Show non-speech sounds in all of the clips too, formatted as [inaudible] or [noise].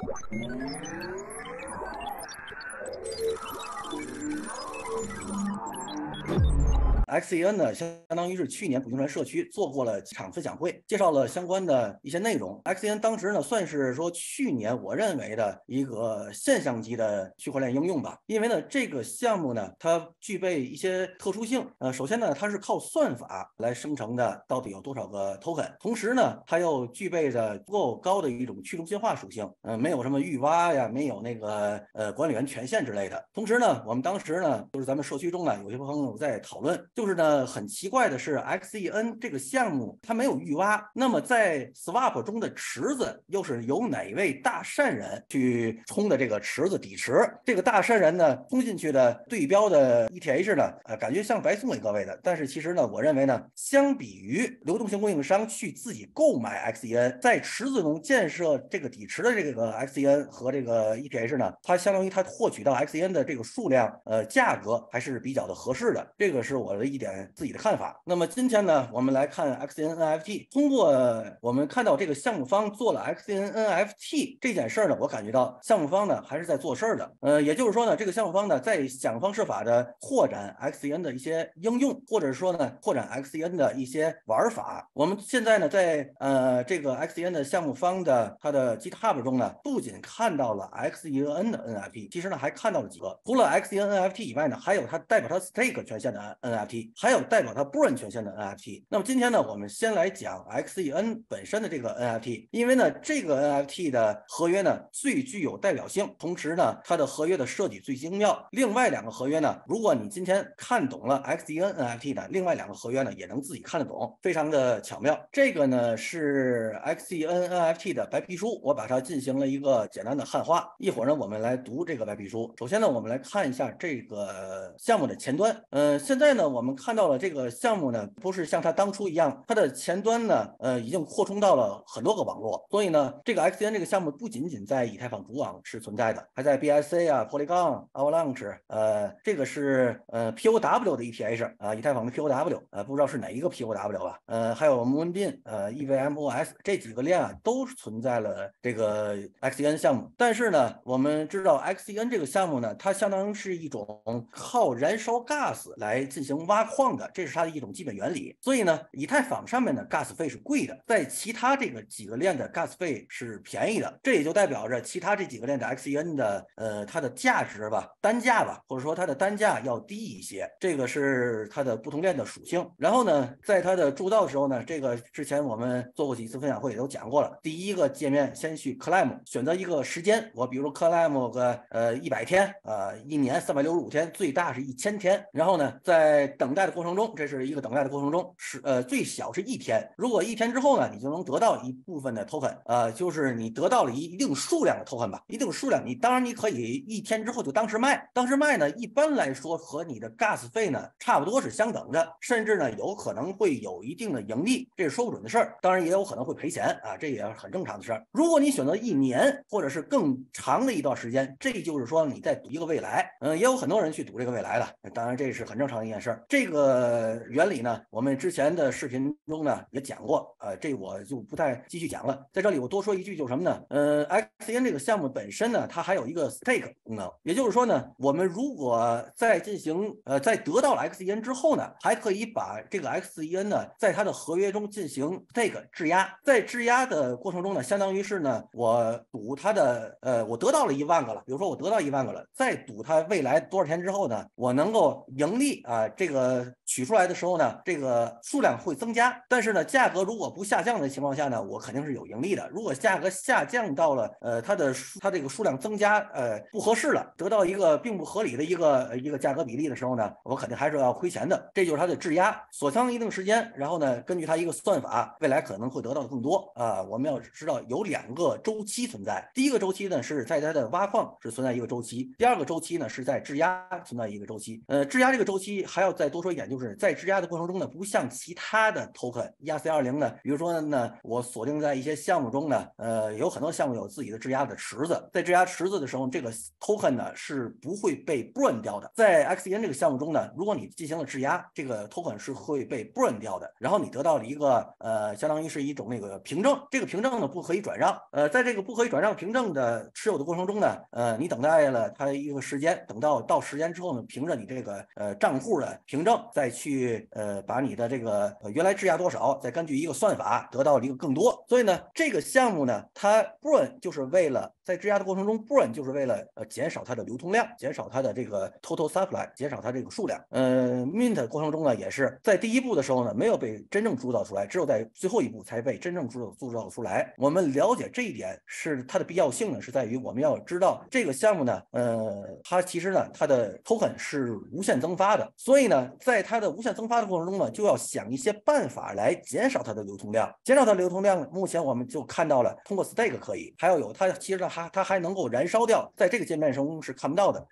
Thank you. XEN 呢，相相当于是去年普林川社区做过了几场分享会，介绍了相关的一些内容。XEN 当时呢，算是说去年我认为的一个现象级的区块链应用吧，因为呢，这个项目呢，它具备一些特殊性。呃，首先呢，它是靠算法来生成的，到底有多少个 token，同时呢，它又具备着足够高的一种去中心化属性。嗯，没有什么预挖呀，没有那个呃管理员权限之类的。同时呢，我们当时呢，就是咱们社区中呢，有些朋友在讨论就。就是呢，很奇怪的是，XEN 这个项目它没有预挖。那么在 Swap 中的池子，又是由哪位大善人去冲的这个池子底池？这个大善人呢，冲进去的对标的 ETH 呢，呃，感觉像白送给各位的。但是其实呢，我认为呢，相比于流动性供应商去自己购买 XEN，在池子中建设这个底池的这个 XEN 和这个 ETH 呢，它相当于它获取到 XEN 的这个数量，呃，价格还是比较的合适的。这个是我的。一点自己的看法。那么今天呢，我们来看 X N N F T。通过我们看到这个项目方做了 X N N F T 这件事儿呢，我感觉到项目方呢还是在做事儿的。呃，也就是说呢，这个项目方呢在想方设法的扩展 X N 的一些应用，或者说呢扩展 X N 的一些玩法。我们现在呢在呃这个 X N 的项目方的它的 GitHub 中呢，不仅看到了 X N N 的 N F T，其实呢还看到了几个，除了 X N N F T 以外呢，还有它代表它 stake 权限的 N F T。还有代表它部分权限的 NFT。那么今天呢，我们先来讲 XEN 本身的这个 NFT，因为呢，这个 NFT 的合约呢最具有代表性，同时呢，它的合约的设计最精妙。另外两个合约呢，如果你今天看懂了 XEN NFT 的，另外两个合约呢，也能自己看得懂，非常的巧妙。这个呢是 XEN NFT 的白皮书，我把它进行了一个简单的汉化。一会儿呢，我们来读这个白皮书。首先呢，我们来看一下这个项目的前端。嗯，现在呢，我。我们看到了这个项目呢，不是像它当初一样，它的前端呢，呃，已经扩充到了很多个网络。所以呢，这个 XEN 这个项目不仅仅在以太坊主网是存在的，还在 BSC 啊、p o l y a o n Our Launch，呃，这个是呃 POW 的 ETH 啊，以太坊的 POW，呃，不知道是哪一个 POW 吧，呃，还有摩根币、呃 EVMOS 这几个链啊，都存在了这个 XEN 项目。但是呢，我们知道 XEN 这个项目呢，它相当于是一种靠燃烧 Gas 来进行挖。挖矿的，这是它的一种基本原理。所以呢，以太坊上面的 gas 费是贵的，在其他这个几个链的 gas 费是便宜的，这也就代表着其他这几个链的 XEN 的呃它的价值吧，单价吧，或者说它的单价要低一些。这个是它的不同链的属性。然后呢，在它的铸造的时候呢，这个之前我们做过几次分享会也都讲过了。第一个界面先去 claim，选择一个时间，我比如 claim 个呃一百天，呃一年三百六十五天，最大是一千天。然后呢，在等待的过程中，这是一个等待的过程中是呃最小是一天，如果一天之后呢，你就能得到一部分的 token，呃就是你得到了一一定数量的 token 吧，一定数量你当然你可以一天之后就当时卖，当时卖呢一般来说和你的 gas 费呢差不多是相等的，甚至呢有可能会有一定的盈利，这是说不准的事儿，当然也有可能会赔钱啊，这也很正常的事儿。如果你选择一年或者是更长的一段时间，这就是说你在赌一个未来，嗯也有很多人去赌这个未来的，当然这是很正常的一件事儿。这个原理呢，我们之前的视频中呢也讲过，呃，这我就不再继续讲了。在这里我多说一句，就是什么呢？呃，XEN 这个项目本身呢，它还有一个 stake 功能，也就是说呢，我们如果在进行呃，在得到了 XEN 之后呢，还可以把这个 XEN 呢，在它的合约中进行 stake 质押。在质押的过程中呢，相当于是呢，我赌它的呃，我得到了一万个了，比如说我得到一万个了，再赌它未来多少钱之后呢，我能够盈利啊，这个。呃，取出来的时候呢，这个数量会增加，但是呢，价格如果不下降的情况下呢，我肯定是有盈利的。如果价格下降到了，呃，它的它这个数量增加，呃，不合适了，得到一个并不合理的一个一个价格比例的时候呢，我肯定还是要亏钱的。这就是它的质押锁仓一定时间，然后呢，根据它一个算法，未来可能会得到更多啊。我们要知道有两个周期存在，第一个周期呢是在它的挖矿是存在一个周期，第二个周期呢是在质押存在一个周期。呃，质押这个周期还要在。多说一点，就是在质押的过程中呢，不像其他的 token 质押 C 二零呢，比如说呢，我锁定在一些项目中呢，呃，有很多项目有自己的质押的池子，在质押池子的时候，这个 token 呢是不会被 burn 掉的。在 XN 这个项目中呢，如果你进行了质押，这个 token 是会被 burn 掉的，然后你得到了一个呃，相当于是一种那个凭证，这个凭证呢不可以转让。呃，在这个不可以转让凭证的持有的过程中呢，呃，你等待了它一个时间，等到到时间之后呢，凭着你这个呃账户的凭。证，再去呃，把你的这个原来质押多少，再根据一个算法得到一个更多。所以呢，这个项目呢，它 burn 就是为了在质押的过程中 burn 就是为了呃减少它的流通量，减少它的这个 total supply，减少它这个数量。呃，mint 过程中呢，也是在第一步的时候呢，没有被真正铸造出来，只有在最后一步才被真正铸造铸造出来。我们了解这一点是它的必要性呢，是在于我们要知道这个项目呢，呃，它其实呢，它的 token 是无限增发的，所以呢。在它的无限增发的过程中呢，就要想一些办法来减少它的流通量，减少它的流通量。目前我们就看到了，通过 stake 可以，还要有它其实它它还能够燃烧掉，在这个界面中是看不到的。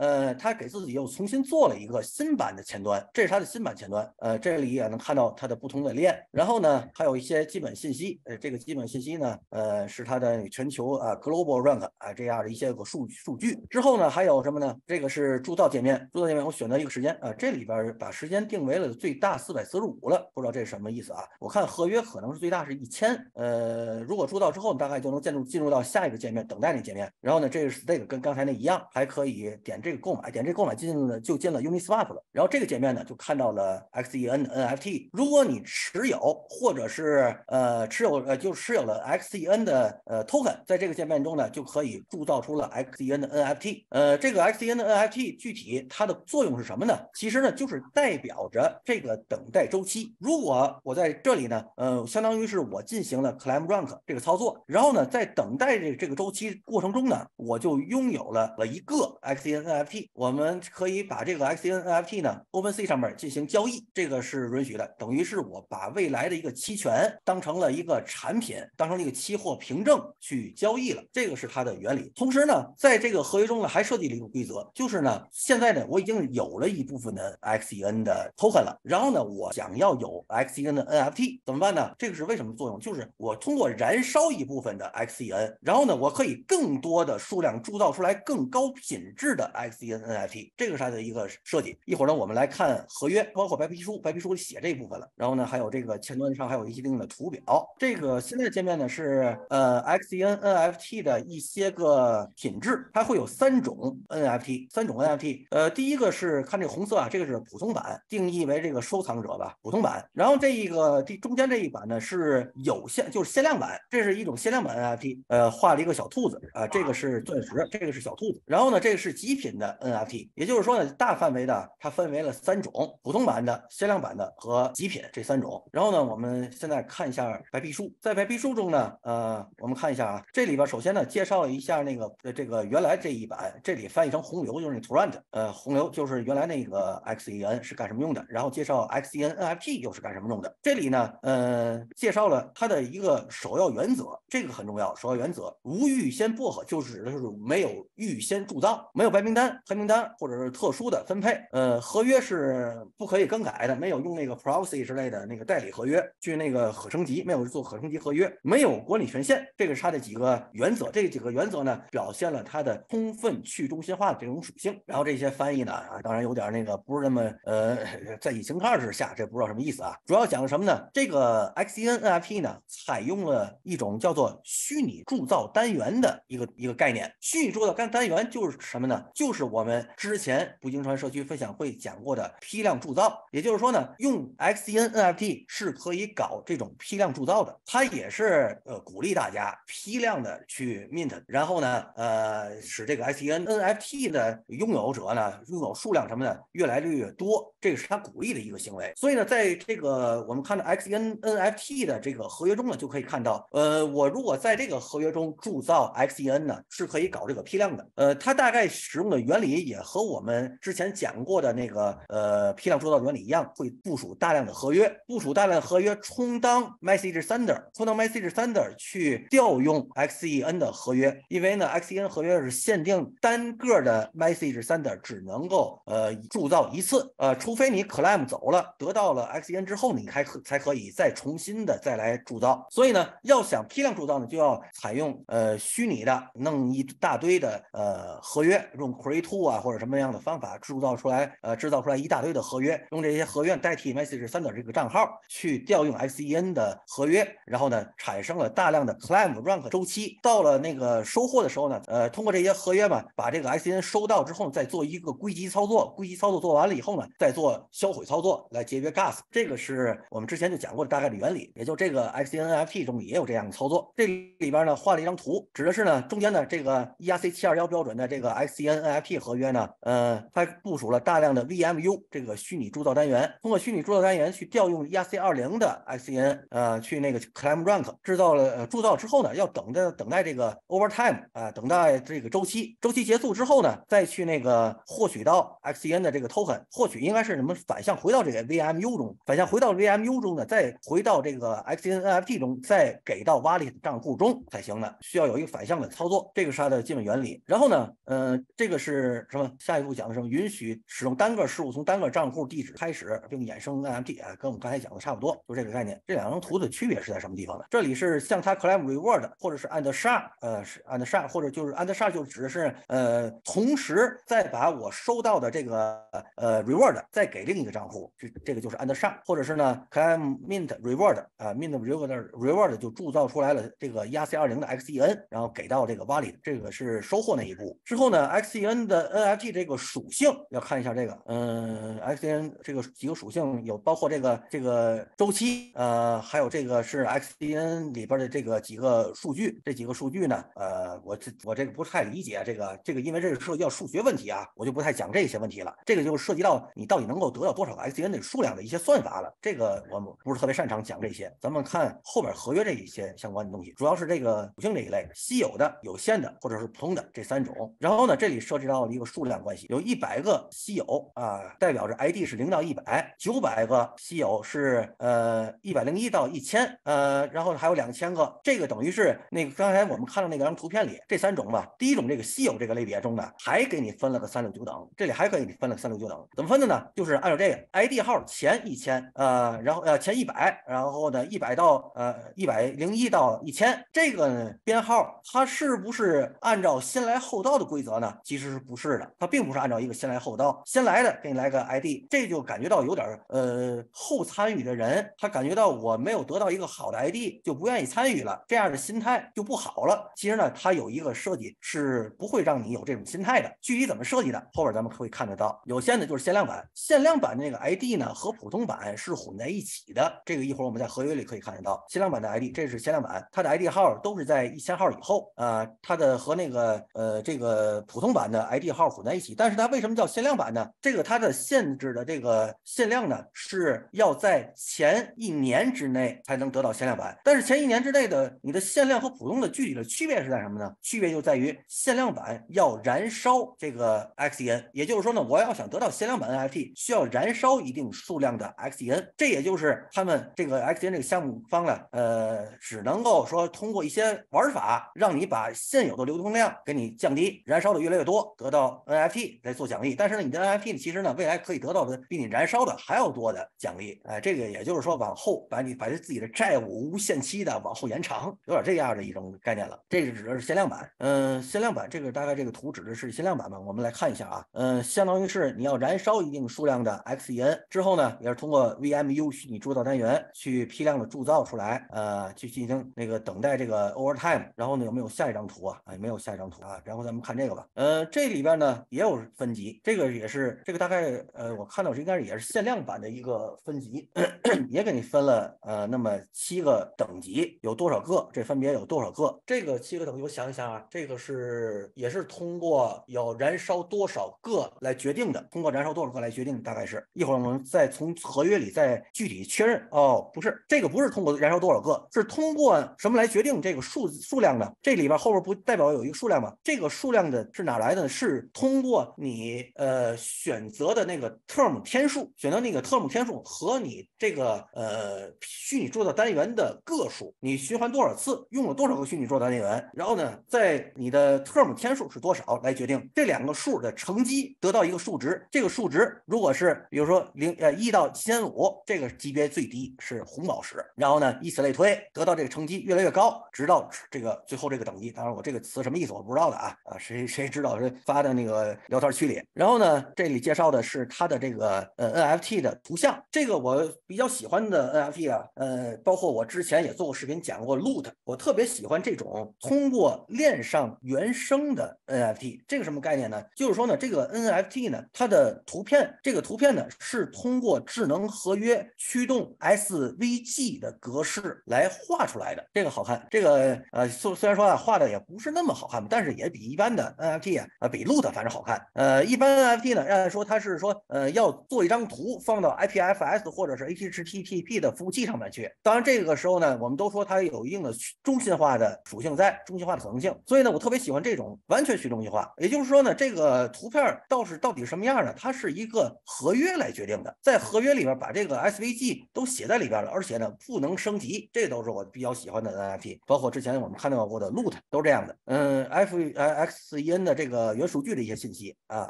呃，他给自己又重新做了一个新版的前端，这是他的新版前端。呃，这里也能看到它的不同的链，然后呢，还有一些基本信息。呃，这个基本信息呢，呃，是它的全球啊，global rank 啊这样的一些个数数据。之后呢，还有什么呢？这个是铸造界面，铸造界面我选择一个时间啊，这里边把时间定为了最大四百四十五了，不知道这是什么意思啊？我看合约可能是最大是一千。呃，如果铸造之后，大概就能进入进入到下一个界面，等待那界面。然后呢，这是 stake，跟刚才那一样，还可以点这。这个购买点，这购买进入呢，就进了 Uniswap 了。然后这个界面呢，就看到了 XEN 的 NFT。如果你持有，或者是呃持有呃，就持有了 XEN 的呃 token，在这个界面中呢，就可以铸造出了 XEN 的 NFT。呃，这个 XEN 的 NFT 具体它的作用是什么呢？其实呢，就是代表着这个等待周期。如果我在这里呢，呃，相当于是我进行了 c l i m b r a n k 这个操作，然后呢，在等待这这个周期过程中呢，我就拥有了了一个 XEN。NFT，我们可以把这个 XEN NFT 呢，OpenSea 上面进行交易，这个是允许的，等于是我把未来的一个期权当成了一个产品，当成了一个期货凭证去交易了，这个是它的原理。同时呢，在这个合约中呢，还设计了一个规则，就是呢，现在呢，我已经有了一部分的 XEN 的 token 了，然后呢，我想要有 XEN 的 NFT 怎么办呢？这个是为什么作用？就是我通过燃烧一部分的 XEN，然后呢，我可以更多的数量铸造出来更高品质的。X E N N F T 这个是它的一个设计，一会儿呢我们来看合约，包括白皮书，白皮书写这一部分了。然后呢，还有这个前端上还有一些定的图表。这个现在的界面呢是呃 X E N N F T 的一些个品质，它会有三种 N F T，三种 N F T。呃，第一个是看这个红色啊，这个是普通版，定义为这个收藏者吧，普通版。然后这一个第中间这一版呢是有限，就是限量版，这是一种限量版 N F T。呃，画了一个小兔子啊，这个是钻石，这个是小兔子。然后呢，这个是极品。的 NFT，也就是说呢，大范围的它分为了三种：普通版的、限量版的和极品这三种。然后呢，我们现在看一下白皮书，在白皮书中呢，呃，我们看一下啊，这里边首先呢，介绍一下那个这个原来这一版，这里翻译成洪流就是那 t o r r e n t 呃，洪流就是原来那个 XEN 是干什么用的。然后介绍 XEN NFT 又是干什么用的。这里呢，呃，介绍了它的一个首要原则，这个很重要。首要原则无预先薄荷，就是指的是没有预先铸造，没有白名单。单、黑名单或者是特殊的分配，呃，合约是不可以更改的，没有用那个 proxy 之类的那个代理合约去那个可升级，没有做可升级合约，没有管理权限，这个是它的几个原则。这几个原则呢，表现了它的充分去中心化的这种属性。然后这些翻译呢，啊，当然有点那个不是那么呃，[laughs] 在引擎二之下，这不知道什么意思啊。主要讲什么呢？这个 x e n NFT 呢，采用了一种叫做虚拟铸造单元的一个一个概念。虚拟铸造单单元就是什么呢？就就是我们之前不经川社区分享会讲过的批量铸造，也就是说呢，用 XEN NFT 是可以搞这种批量铸造的。它也是呃鼓励大家批量的去 mint，然后呢，呃，使这个 XEN NFT 的拥有者呢拥有数量什么的越来越多，这个是它鼓励的一个行为。所以呢，在这个我们看到 XEN NFT 的这个合约中呢，就可以看到，呃，我如果在这个合约中铸造 XEN 呢，是可以搞这个批量的。呃，它大概使用的。原理也和我们之前讲过的那个呃批量铸造原理一样，会部署大量的合约，部署大量合约充当 message sender，充当 message sender 去调用 XEN 的合约。因为呢，XEN 合约是限定单个的 message sender 只能够呃铸造一次，呃，除非你 claim 走了，得到了 XEN 之后，你才才可以再重新的再来铸造。所以呢，要想批量铸造呢，就要采用呃虚拟的弄一大堆的呃合约用 c r r e t two 啊，或者什么样的方法制造出来？呃，制造出来一大堆的合约，用这些合约代替 Message 三的这个账号去调用 XEN 的合约，然后呢，产生了大量的 Claim r a n k 周期。到了那个收货的时候呢，呃，通过这些合约嘛，把这个 XEN 收到之后，再做一个归集操作，归集操作做完了以后呢，再做销毁操作来节约 Gas。这个是我们之前就讲过的大概的原理，也就这个 XENFT 中也有这样的操作。这里边呢，画了一张图，指的是呢，中间的这个 ERC 七二幺标准的这个 XENF。P 合约呢？呃，它部署了大量的 VMU 这个虚拟铸造单元，通过虚拟铸造单元去调用 e c 二零的 x e n 呃，去那个 c l i m b Rank 制造了铸造之后呢，要等待等待这个 Over Time 啊，等待这个周期，周期结束之后呢，再去那个获取到 x e n 的这个 Token，获取应该是什么反向回到这个 VMU 中，反向回到 VMU 中呢，再回到这个 x n NFT 中，再给到 Wallet 账户中才行的，需要有一个反向的操作，这个是它的基本原理。然后呢，呃，这个是。是什么？下一步讲的什么？允许使用单个事务从单个账户地址开始，并衍生 NFT 啊，跟我们刚才讲的差不多，就这个概念。这两张图的区别是在什么地方呢？这里是像它 claim reward，或者是 and share，呃，是 and share，或者就是 and share 就指的是呃，同时再把我收到的这个呃 reward 再给另一个账户，这这个就是 and share，或者是呢 claim mint reward 啊，mint reward reward 就铸造出来了这个 ERC 二零的 XEN，然后给到这个挖里的这个是收获那一步之后呢，XEN。N 的 NFT 这个属性要看一下这个，嗯，XDN 这个几个属性有包括这个这个周期，呃，还有这个是 XDN 里边的这个几个数据，这几个数据呢，呃，我这我这个不太理解这个这个，因为这个涉及到数学问题啊，我就不太讲这些问题了。这个就涉及到你到底能够得到多少个 XDN 的数量的一些算法了，这个我们不是特别擅长讲这些。咱们看后边合约这一些相关的东西，主要是这个属性这一类，稀有的、有限的或者是普通的这三种。然后呢，这里涉知道了一个数量关系，有一百个稀有啊，代表着 ID 是零到一百；九百个稀有是呃一百零一到一千，呃，然后还有两千个。这个等于是那个刚才我们看到那个张图片里这三种吧。第一种这个稀有这个类别中的，还给你分了个三六九等，这里还可以分了三六九等。怎么分的呢？就是按照这个 ID 号前一千，呃，然后呃前一百，然后呢一百到呃一百零一到一千这个编号，它是不是按照先来后到的规则呢？其实。是不是的？他并不是按照一个先来后到，先来的给你来个 ID，这就感觉到有点呃后参与的人，他感觉到我没有得到一个好的 ID，就不愿意参与了，这样的心态就不好了。其实呢，它有一个设计是不会让你有这种心态的。具体怎么设计的，后边咱们会看得到。有限的就是限量版，限量版的那个 ID 呢和普通版是混在一起的。这个一会儿我们在合约里可以看得到，限量版的 ID，这是限量版，它的 ID 号都是在一千号以后啊，它的和那个呃这个普通版的。ID 号混在一起，但是它为什么叫限量版呢？这个它的限制的这个限量呢，是要在前一年之内才能得到限量版。但是前一年之内的你的限量和普通的具体的区别是在什么呢？区别就在于限量版要燃烧这个 x e n 也就是说呢，我要想得到限量版 NFT，需要燃烧一定数量的 x e n 这也就是他们这个 x e n 这个项目方呢，呃，只能够说通过一些玩法，让你把现有的流通量给你降低，燃烧的越来越多。得到 NFT 来做奖励，但是呢，你的 NFT 其实呢，未来可以得到的比你燃烧的还要多的奖励，哎，这个也就是说，往后把你把这自己的债务无限期的往后延长，有点这样的一种概念了。这个指的是限量版，嗯，限量版这个大概这个图指的是限量版吧？我们来看一下啊，嗯，相当于是你要燃烧一定数量的 XEN 之后呢，也是通过 VMU 虚拟铸造单元去批量的铸造出来，呃，去进行那个等待这个 OverTime，然后呢有没有下一张图啊？哎，没有下一张图啊，然后咱们看这个吧，嗯，这。这里边呢也有分级，这个也是这个大概呃，我看到是应该是也是限量版的一个分级，[coughs] 也给你分了呃那么七个等级，有多少个？这分别有多少个？这个七个等级，我想一想啊，这个是也是通过要燃烧多少个来决定的，通过燃烧多少个来决定的，大概是一会儿我们再从合约里再具体确认。哦，不是，这个不是通过燃烧多少个，是通过什么来决定这个数数量的？这里边后边不代表有一个数量吗？这个数量的是哪来的呢？是通过你呃选择的那个 term 天数，选择那个 term 天数和你这个呃虚拟住宅单元的个数，你循环多少次，用了多少个虚拟住宅单元，然后呢，在你的 term 天数是多少来决定这两个数的乘积得到一个数值，这个数值如果是比如说零呃一到七千五这个级别最低是红宝石，然后呢以此类推得到这个乘积越来越高，直到这个最后这个等级，当然我这个词什么意思我不知道的啊啊谁谁知道这？发的那个聊天区里，然后呢，这里介绍的是它的这个呃 NFT 的图像。这个我比较喜欢的 NFT 啊，呃，包括我之前也做过视频讲过 Loot，我特别喜欢这种通过链上原生的 NFT，这个什么概念呢？就是说呢，这个 NFT 呢，它的图片，这个图片呢是通过智能合约驱动 SVG 的格式来画出来的。这个好看，这个呃，虽虽然说啊，画的也不是那么好看但是也比一般的 NFT 啊。啊，比 Loot 的反正好看。呃，一般 NFT 呢，让人说它是说，呃，要做一张图放到 IPFS 或者是 HTTP 的服务器上面去。当然，这个时候呢，我们都说它有一定的中心化的属性在，中心化的可能性。所以呢，我特别喜欢这种完全去中心化。也就是说呢，这个图片倒是到底什么样呢？它是一个合约来决定的，在合约里边把这个 SVG 都写在里边了，而且呢不能升级。这都是我比较喜欢的 NFT，包括之前我们看到过的 Loot 都这样的。嗯，F X E N 的这个。元数据的一些信息啊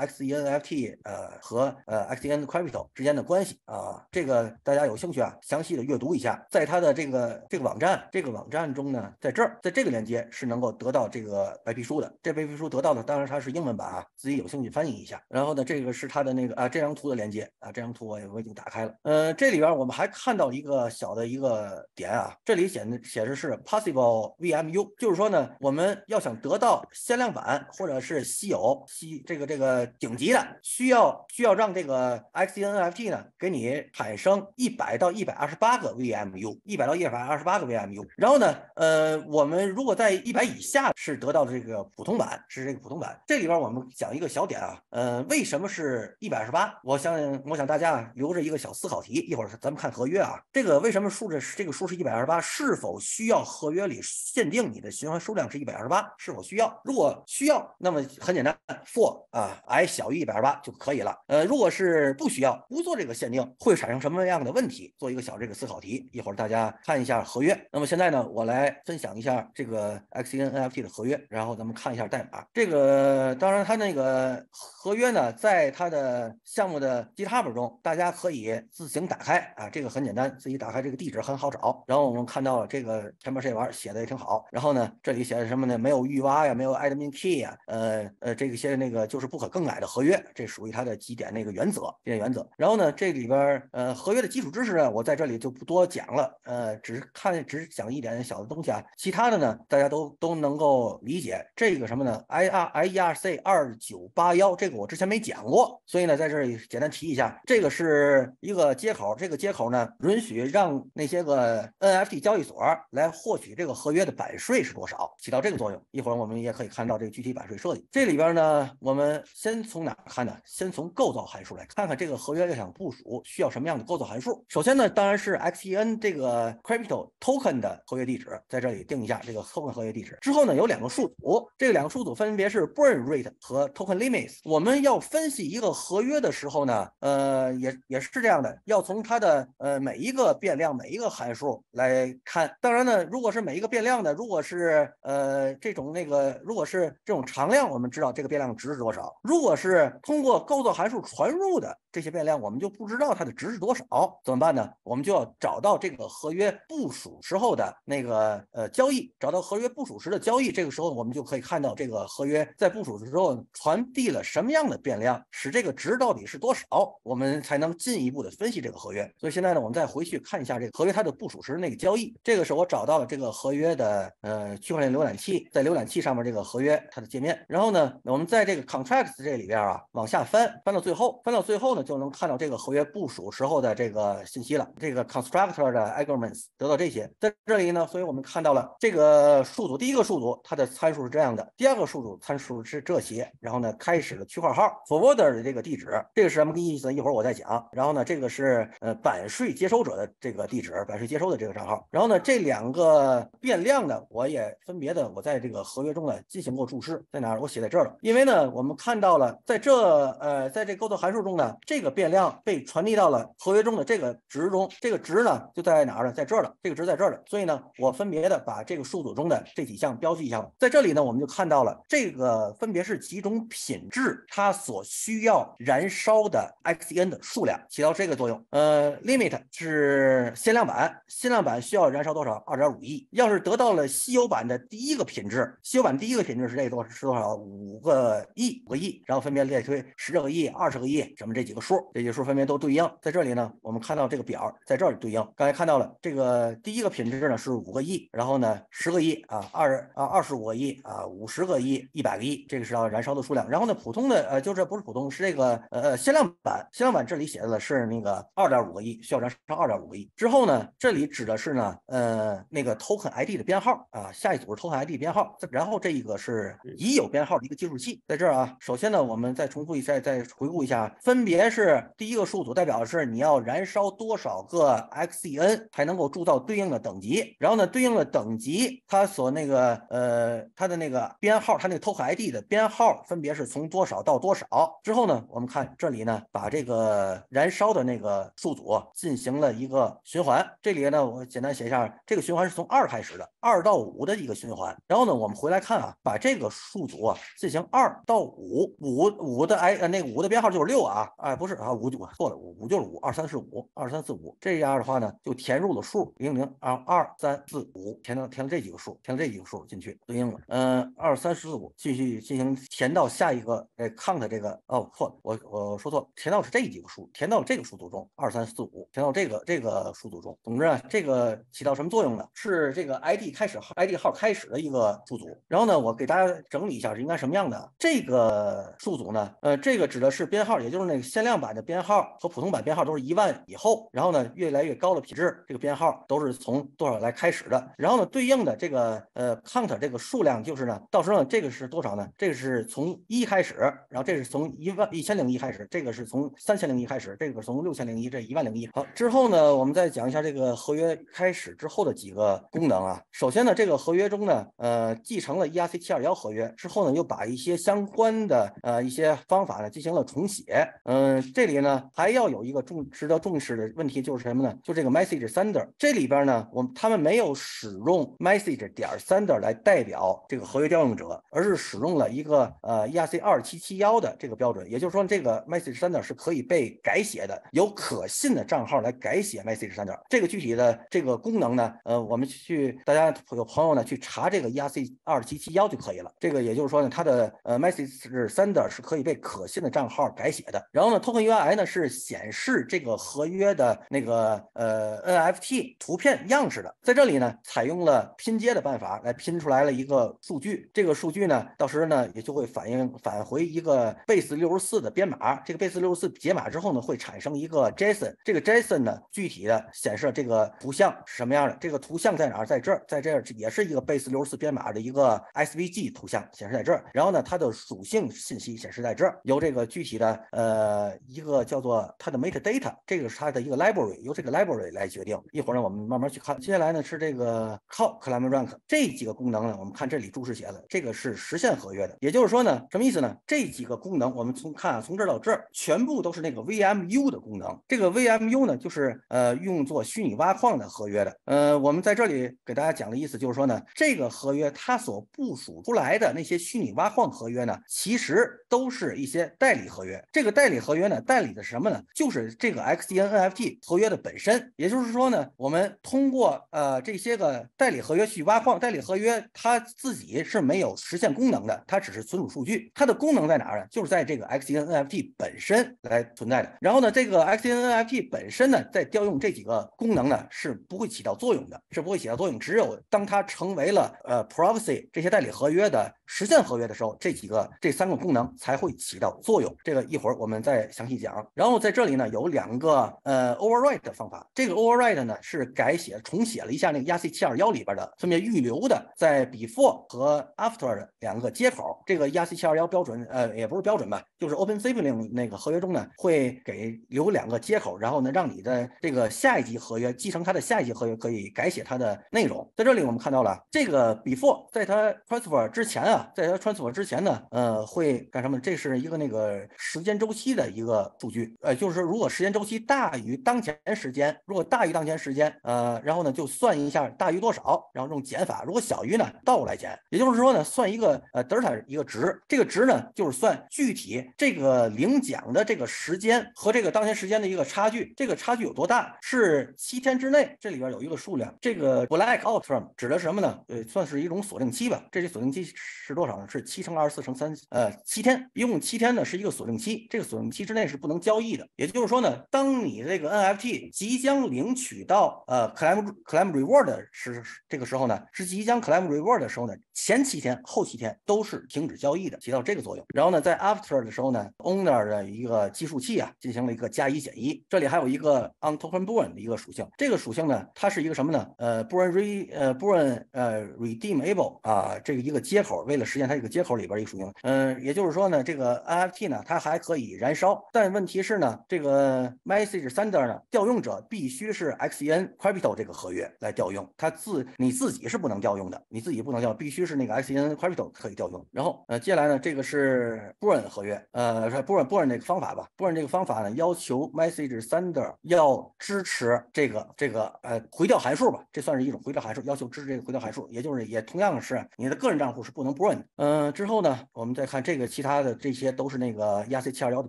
，XENFT 呃和呃 x e n Capital r 之间的关系啊，这个大家有兴趣啊，详细的阅读一下，在它的这个这个网站这个网站中呢，在这儿在这个链接是能够得到这个白皮书的，这白皮书得到的当然它是英文版啊，自己有兴趣翻译一下。然后呢，这个是它的那个啊这张图的链接啊，这张图我也我已经打开了。嗯，这里边我们还看到一个小的一个点啊，这里显显示是 possible VMU，就是说呢，我们要想得到限量版或者是稀。有西这个这个顶级的需要需要让这个 XNFT 呢给你产生一百到一百二十八个 VMU 一百到一百二十八个 VMU，然后呢呃我们如果在一百以下是得到的这个普通版是这个普通版，这里边我们讲一个小点啊，呃为什么是一百二十八？我想我想大家留着一个小思考题，一会儿咱们看合约啊，这个为什么数字这个数是一百二十八？是否需要合约里限定你的循环数量是一百二十八？是否需要？如果需要，那么很。简单，for 啊，I 小于一百二十八就可以了。呃，如果是不需要不做这个限定，会产生什么样的问题？做一个小这个思考题，一会儿大家看一下合约。那么现在呢，我来分享一下这个 XEN NFT 的合约，然后咱们看一下代码。这个当然，它那个合约呢，在它的项目的 GitHub 中，大家可以自行打开啊。这个很简单，自己打开这个地址很好找。然后我们看到这个前面这玩意儿写的也挺好。然后呢，这里写的什么呢？没有预挖呀，没有 admin key 呀，呃。呃，这个些那个就是不可更改的合约，这属于它的几点那个原则，几点原则。然后呢，这里边呃，合约的基础知识呢，我在这里就不多讲了，呃，只是看只讲一点小的东西啊，其他的呢，大家都都能够理解。这个什么呢？I R I E R C 二九八幺，这个我之前没讲过，所以呢，在这里简单提一下，这个是一个接口，这个接口呢，允许让那些个 N F T 交易所来获取这个合约的版税是多少，起到这个作用。一会儿我们也可以看到这个具体版税设计这里。边呢？我们先从哪看呢？先从构造函数来看看这个合约要想部署需要什么样的构造函数。首先呢，当然是 XEN 这个 Capital Token 的合约地址，在这里定一下这个 Token 合约地址。之后呢，有两个数组，这两个数组分别是 Burn Rate 和 Token Limits。我们要分析一个合约的时候呢，呃，也也是这样的，要从它的呃每一个变量、每一个函数来看。当然呢，如果是每一个变量的，如果是呃这种那个，如果是这种常量，我们知道。这个变量值是多少？如果是通过构造函数传入的这些变量，我们就不知道它的值是多少，怎么办呢？我们就要找到这个合约部署时候的那个呃交易，找到合约部署时的交易，这个时候我们就可以看到这个合约在部署的时候传递了什么样的变量，使这个值到底是多少，我们才能进一步的分析这个合约。所以现在呢，我们再回去看一下这个合约它的部署时那个交易。这个是我找到了这个合约的呃区块链浏览器，在浏览器上面这个合约它的界面，然后呢？那我们在这个 contracts 这里边啊，往下翻，翻到最后，翻到最后呢，就能看到这个合约部署时候的这个信息了。这个 constructor 的 arguments 得到这些，在这里呢，所以我们看到了这个数组，第一个数组它的参数是这样的，第二个数组参数是这些，然后呢，开始了区块号 forwarder 的这个地址，这个是什么个意思？一会儿我再讲。然后呢，这个是呃版税接收者的这个地址，版税接收的这个账号。然后呢，这两个变量呢，我也分别的我在这个合约中呢进行过注释，在哪儿？我写在这。因为呢，我们看到了，在这呃，在这构造函数中呢，这个变量被传递到了合约中的这个值中。这个值呢，就在哪儿呢？在这儿了。这个值在这儿了。所以呢，我分别的把这个数组中的这几项标记一下吧。在这里呢，我们就看到了这个分别是几种品质它所需要燃烧的 x n 的数量起到这个作用。呃，limit 是限量版，限量版需要燃烧多少？二点五亿。要是得到了稀有版的第一个品质，稀有版第一个品质是这个多是多少？五。五个亿，五个亿，然后分别列推十个亿、二十个亿，什么这几个数？这几个数分别都对应在这里呢。我们看到这个表，在这里对应。刚才看到了这个第一个品质呢是五个亿，然后呢十个亿啊，二啊二十五个亿啊，五十个亿、一百个亿，这个是要燃烧的数量。然后呢普通的呃，就这不是普通，是这个呃呃限量版，限量版这里写的是那个二点五个亿需要燃烧二点五个亿。之后呢，这里指的是呢呃那个 token ID 的编号啊，下一组是 token ID 编号，然后这一个是已有编号的一个。计数器在这儿啊。首先呢，我们再重复一下，再回顾一下，分别是第一个数组代表的是你要燃烧多少个 x e n 才能够铸造对应的等级。然后呢，对应的等级它所那个呃它的那个编号，它那个 token id 的编号，分别是从多少到多少。之后呢，我们看这里呢，把这个燃烧的那个数组进行了一个循环。这里呢，我简单写一下，这个循环是从二开始的，二到五的一个循环。然后呢，我们回来看啊，把这个数组。啊行二到五五五的哎，那五的编号就是六啊，哎不是啊，五我错了，五就是五二三四五二三四五这样的话呢，就填入了数零零啊二三四五，填了填了这几个数，填了这几个数进去对应了，嗯二三四五继续进行填到下一个哎 count 这个哦错了我我说错，填到是这几个数，填到这个数组中二三四五填到这个这个数组中，总之啊这个起到什么作用呢？是这个 id 开始 id 号开始的一个数组，然后呢我给大家整理一下是应该什么样。样的这个数组呢，呃，这个指的是编号，也就是那个限量版的编号和普通版编号都是一万以后，然后呢，越来越高的品质，这个编号都是从多少来开始的，然后呢，对应的这个呃 count 这个数量就是呢，到时候这个是多少呢？这个是从一开始，然后这是从一万一千零一开始，这个是从三千零一开始，这个从六千零一这一万零一好之后呢，我们再讲一下这个合约开始之后的几个功能啊。首先呢，这个合约中呢，呃，继承了 ERC 七二幺合约之后呢，又把一些相关的呃一些方法呢进行了重写，嗯，这里呢还要有一个重值得重视的问题就是什么呢？就这个 message sender 这里边呢，我们他们没有使用 message 点 sender 来代表这个合约调用者，而是使用了一个呃 E R C 二七七幺的这个标准，也就是说这个 message sender 是可以被改写的，有可信的账号来改写 message sender。这个具体的这个功能呢，呃，我们去大家有朋友呢去查这个 E R C 二七七幺就可以了。这个也就是说呢，它的呃，message sender 是可以被可信的账号改写的。然后呢，token UI 呢是显示这个合约的那个呃 NFT 图片样式的。在这里呢，采用了拼接的办法来拼出来了一个数据。这个数据呢，到时呢也就会反映返回一个 base 六十四的编码。这个 base 六十四解码之后呢，会产生一个 JSON。这个 JSON 呢，具体的显示这个图像是什么样的？这个图像在哪儿？在这儿，在这儿也是一个 base 六十四编码的一个 SVG 图像，显示在这儿。然后。它的属性信息显示在这儿，由这个具体的呃一个叫做它的 metadata，这个是它的一个 library，由这个 library 来决定。一会儿呢，我们慢慢去看。接下来呢是这个 call claim rank 这几个功能呢，我们看这里注释写的，这个是实现合约的。也就是说呢，什么意思呢？这几个功能我们从看啊、从这儿到这儿，全部都是那个 VMU 的功能。这个 VMU 呢，就是呃用作虚拟挖矿的合约的。呃，我们在这里给大家讲的意思就是说呢，这个合约它所部署出来的那些虚拟挖。矿合约呢，其实都是一些代理合约。这个代理合约呢，代理的是什么呢？就是这个 XDN NFT 合约的本身。也就是说呢，我们通过呃这些个代理合约去挖矿。代理合约它自己是没有实现功能的，它只是存储数据。它的功能在哪儿呢？就是在这个 XDN NFT 本身来存在的。然后呢，这个 XDN NFT 本身呢，在调用这几个功能呢，是不会起到作用的，是不会起到作用。只有当它成为了呃 Proxy 这些代理合约的实现合约的。时候这几个这三个功能才会起到作用，这个一会儿我们再详细讲。然后在这里呢有两个呃 override 的方法，这个 override 呢是改写重写了一下那个亚 C 七二幺里边的，分别预留的在 before 和 after 的两个接口。这个亚 C 七二幺标准呃也不是标准吧，就是 o p e n s a v l i n g 那个合约中呢会给留两个接口，然后呢让你的这个下一级合约继承它的下一级合约可以改写它的内容。在这里我们看到了这个 before 在它 transfer 之前啊，在它 transfer。之前呢，呃，会干什么？这是一个那个时间周期的一个数据，呃，就是说如果时间周期大于当前时间，如果大于当前时间，呃，然后呢，就算一下大于多少，然后用减法。如果小于呢，倒过来减。也就是说呢，算一个呃，德尔塔一个值，这个值呢，就是算具体这个领奖的这个时间和这个当前时间的一个差距，这个差距有多大？是七天之内，这里边有一个数量。这个 black out term 指的是什么呢？呃，算是一种锁定期吧。这些锁定期是多少呢？是七。七乘二十四乘三，呃，七天，一共七天呢，是一个锁定期。这个锁定期之内是不能交易的。也就是说呢，当你这个 NFT 即将领取到呃 claim claim reward 的是这个时候呢，是即将 claim reward 的时候呢，前七天、后七天都是停止交易的，起到这个作用。然后呢，在 after 的时候呢，owner 的一个计数器啊，进行了一个加一减一。这里还有一个 on token burn 的一个属性，这个属性呢，它是一个什么呢？呃，burn re 呃 burn 呃 redeemable 啊，这个一个接口，为了实现它一个接口。口里边一属性。嗯，也就是说呢，这个 NFT 呢，它还可以燃烧，但问题是呢，这个 Message Sender 呢，调用者必须是 XEN Capital 这个合约来调用，它自你自己是不能调用的，你自己不能调，必须是那个 XEN Capital 可以调用。然后呃，接下来呢，这个是 Burn 合约，呃，Burn Burn 这个方法吧，Burn 这个方法呢，要求 Message Sender 要支持这个这个呃回调函数吧，这算是一种回调函数，要求支持这个回调函数，也就是也同样是你的个人账户是不能 Burn，嗯。之后呢，我们再看这个，其他的这些都是那个 e i c 7 2 1的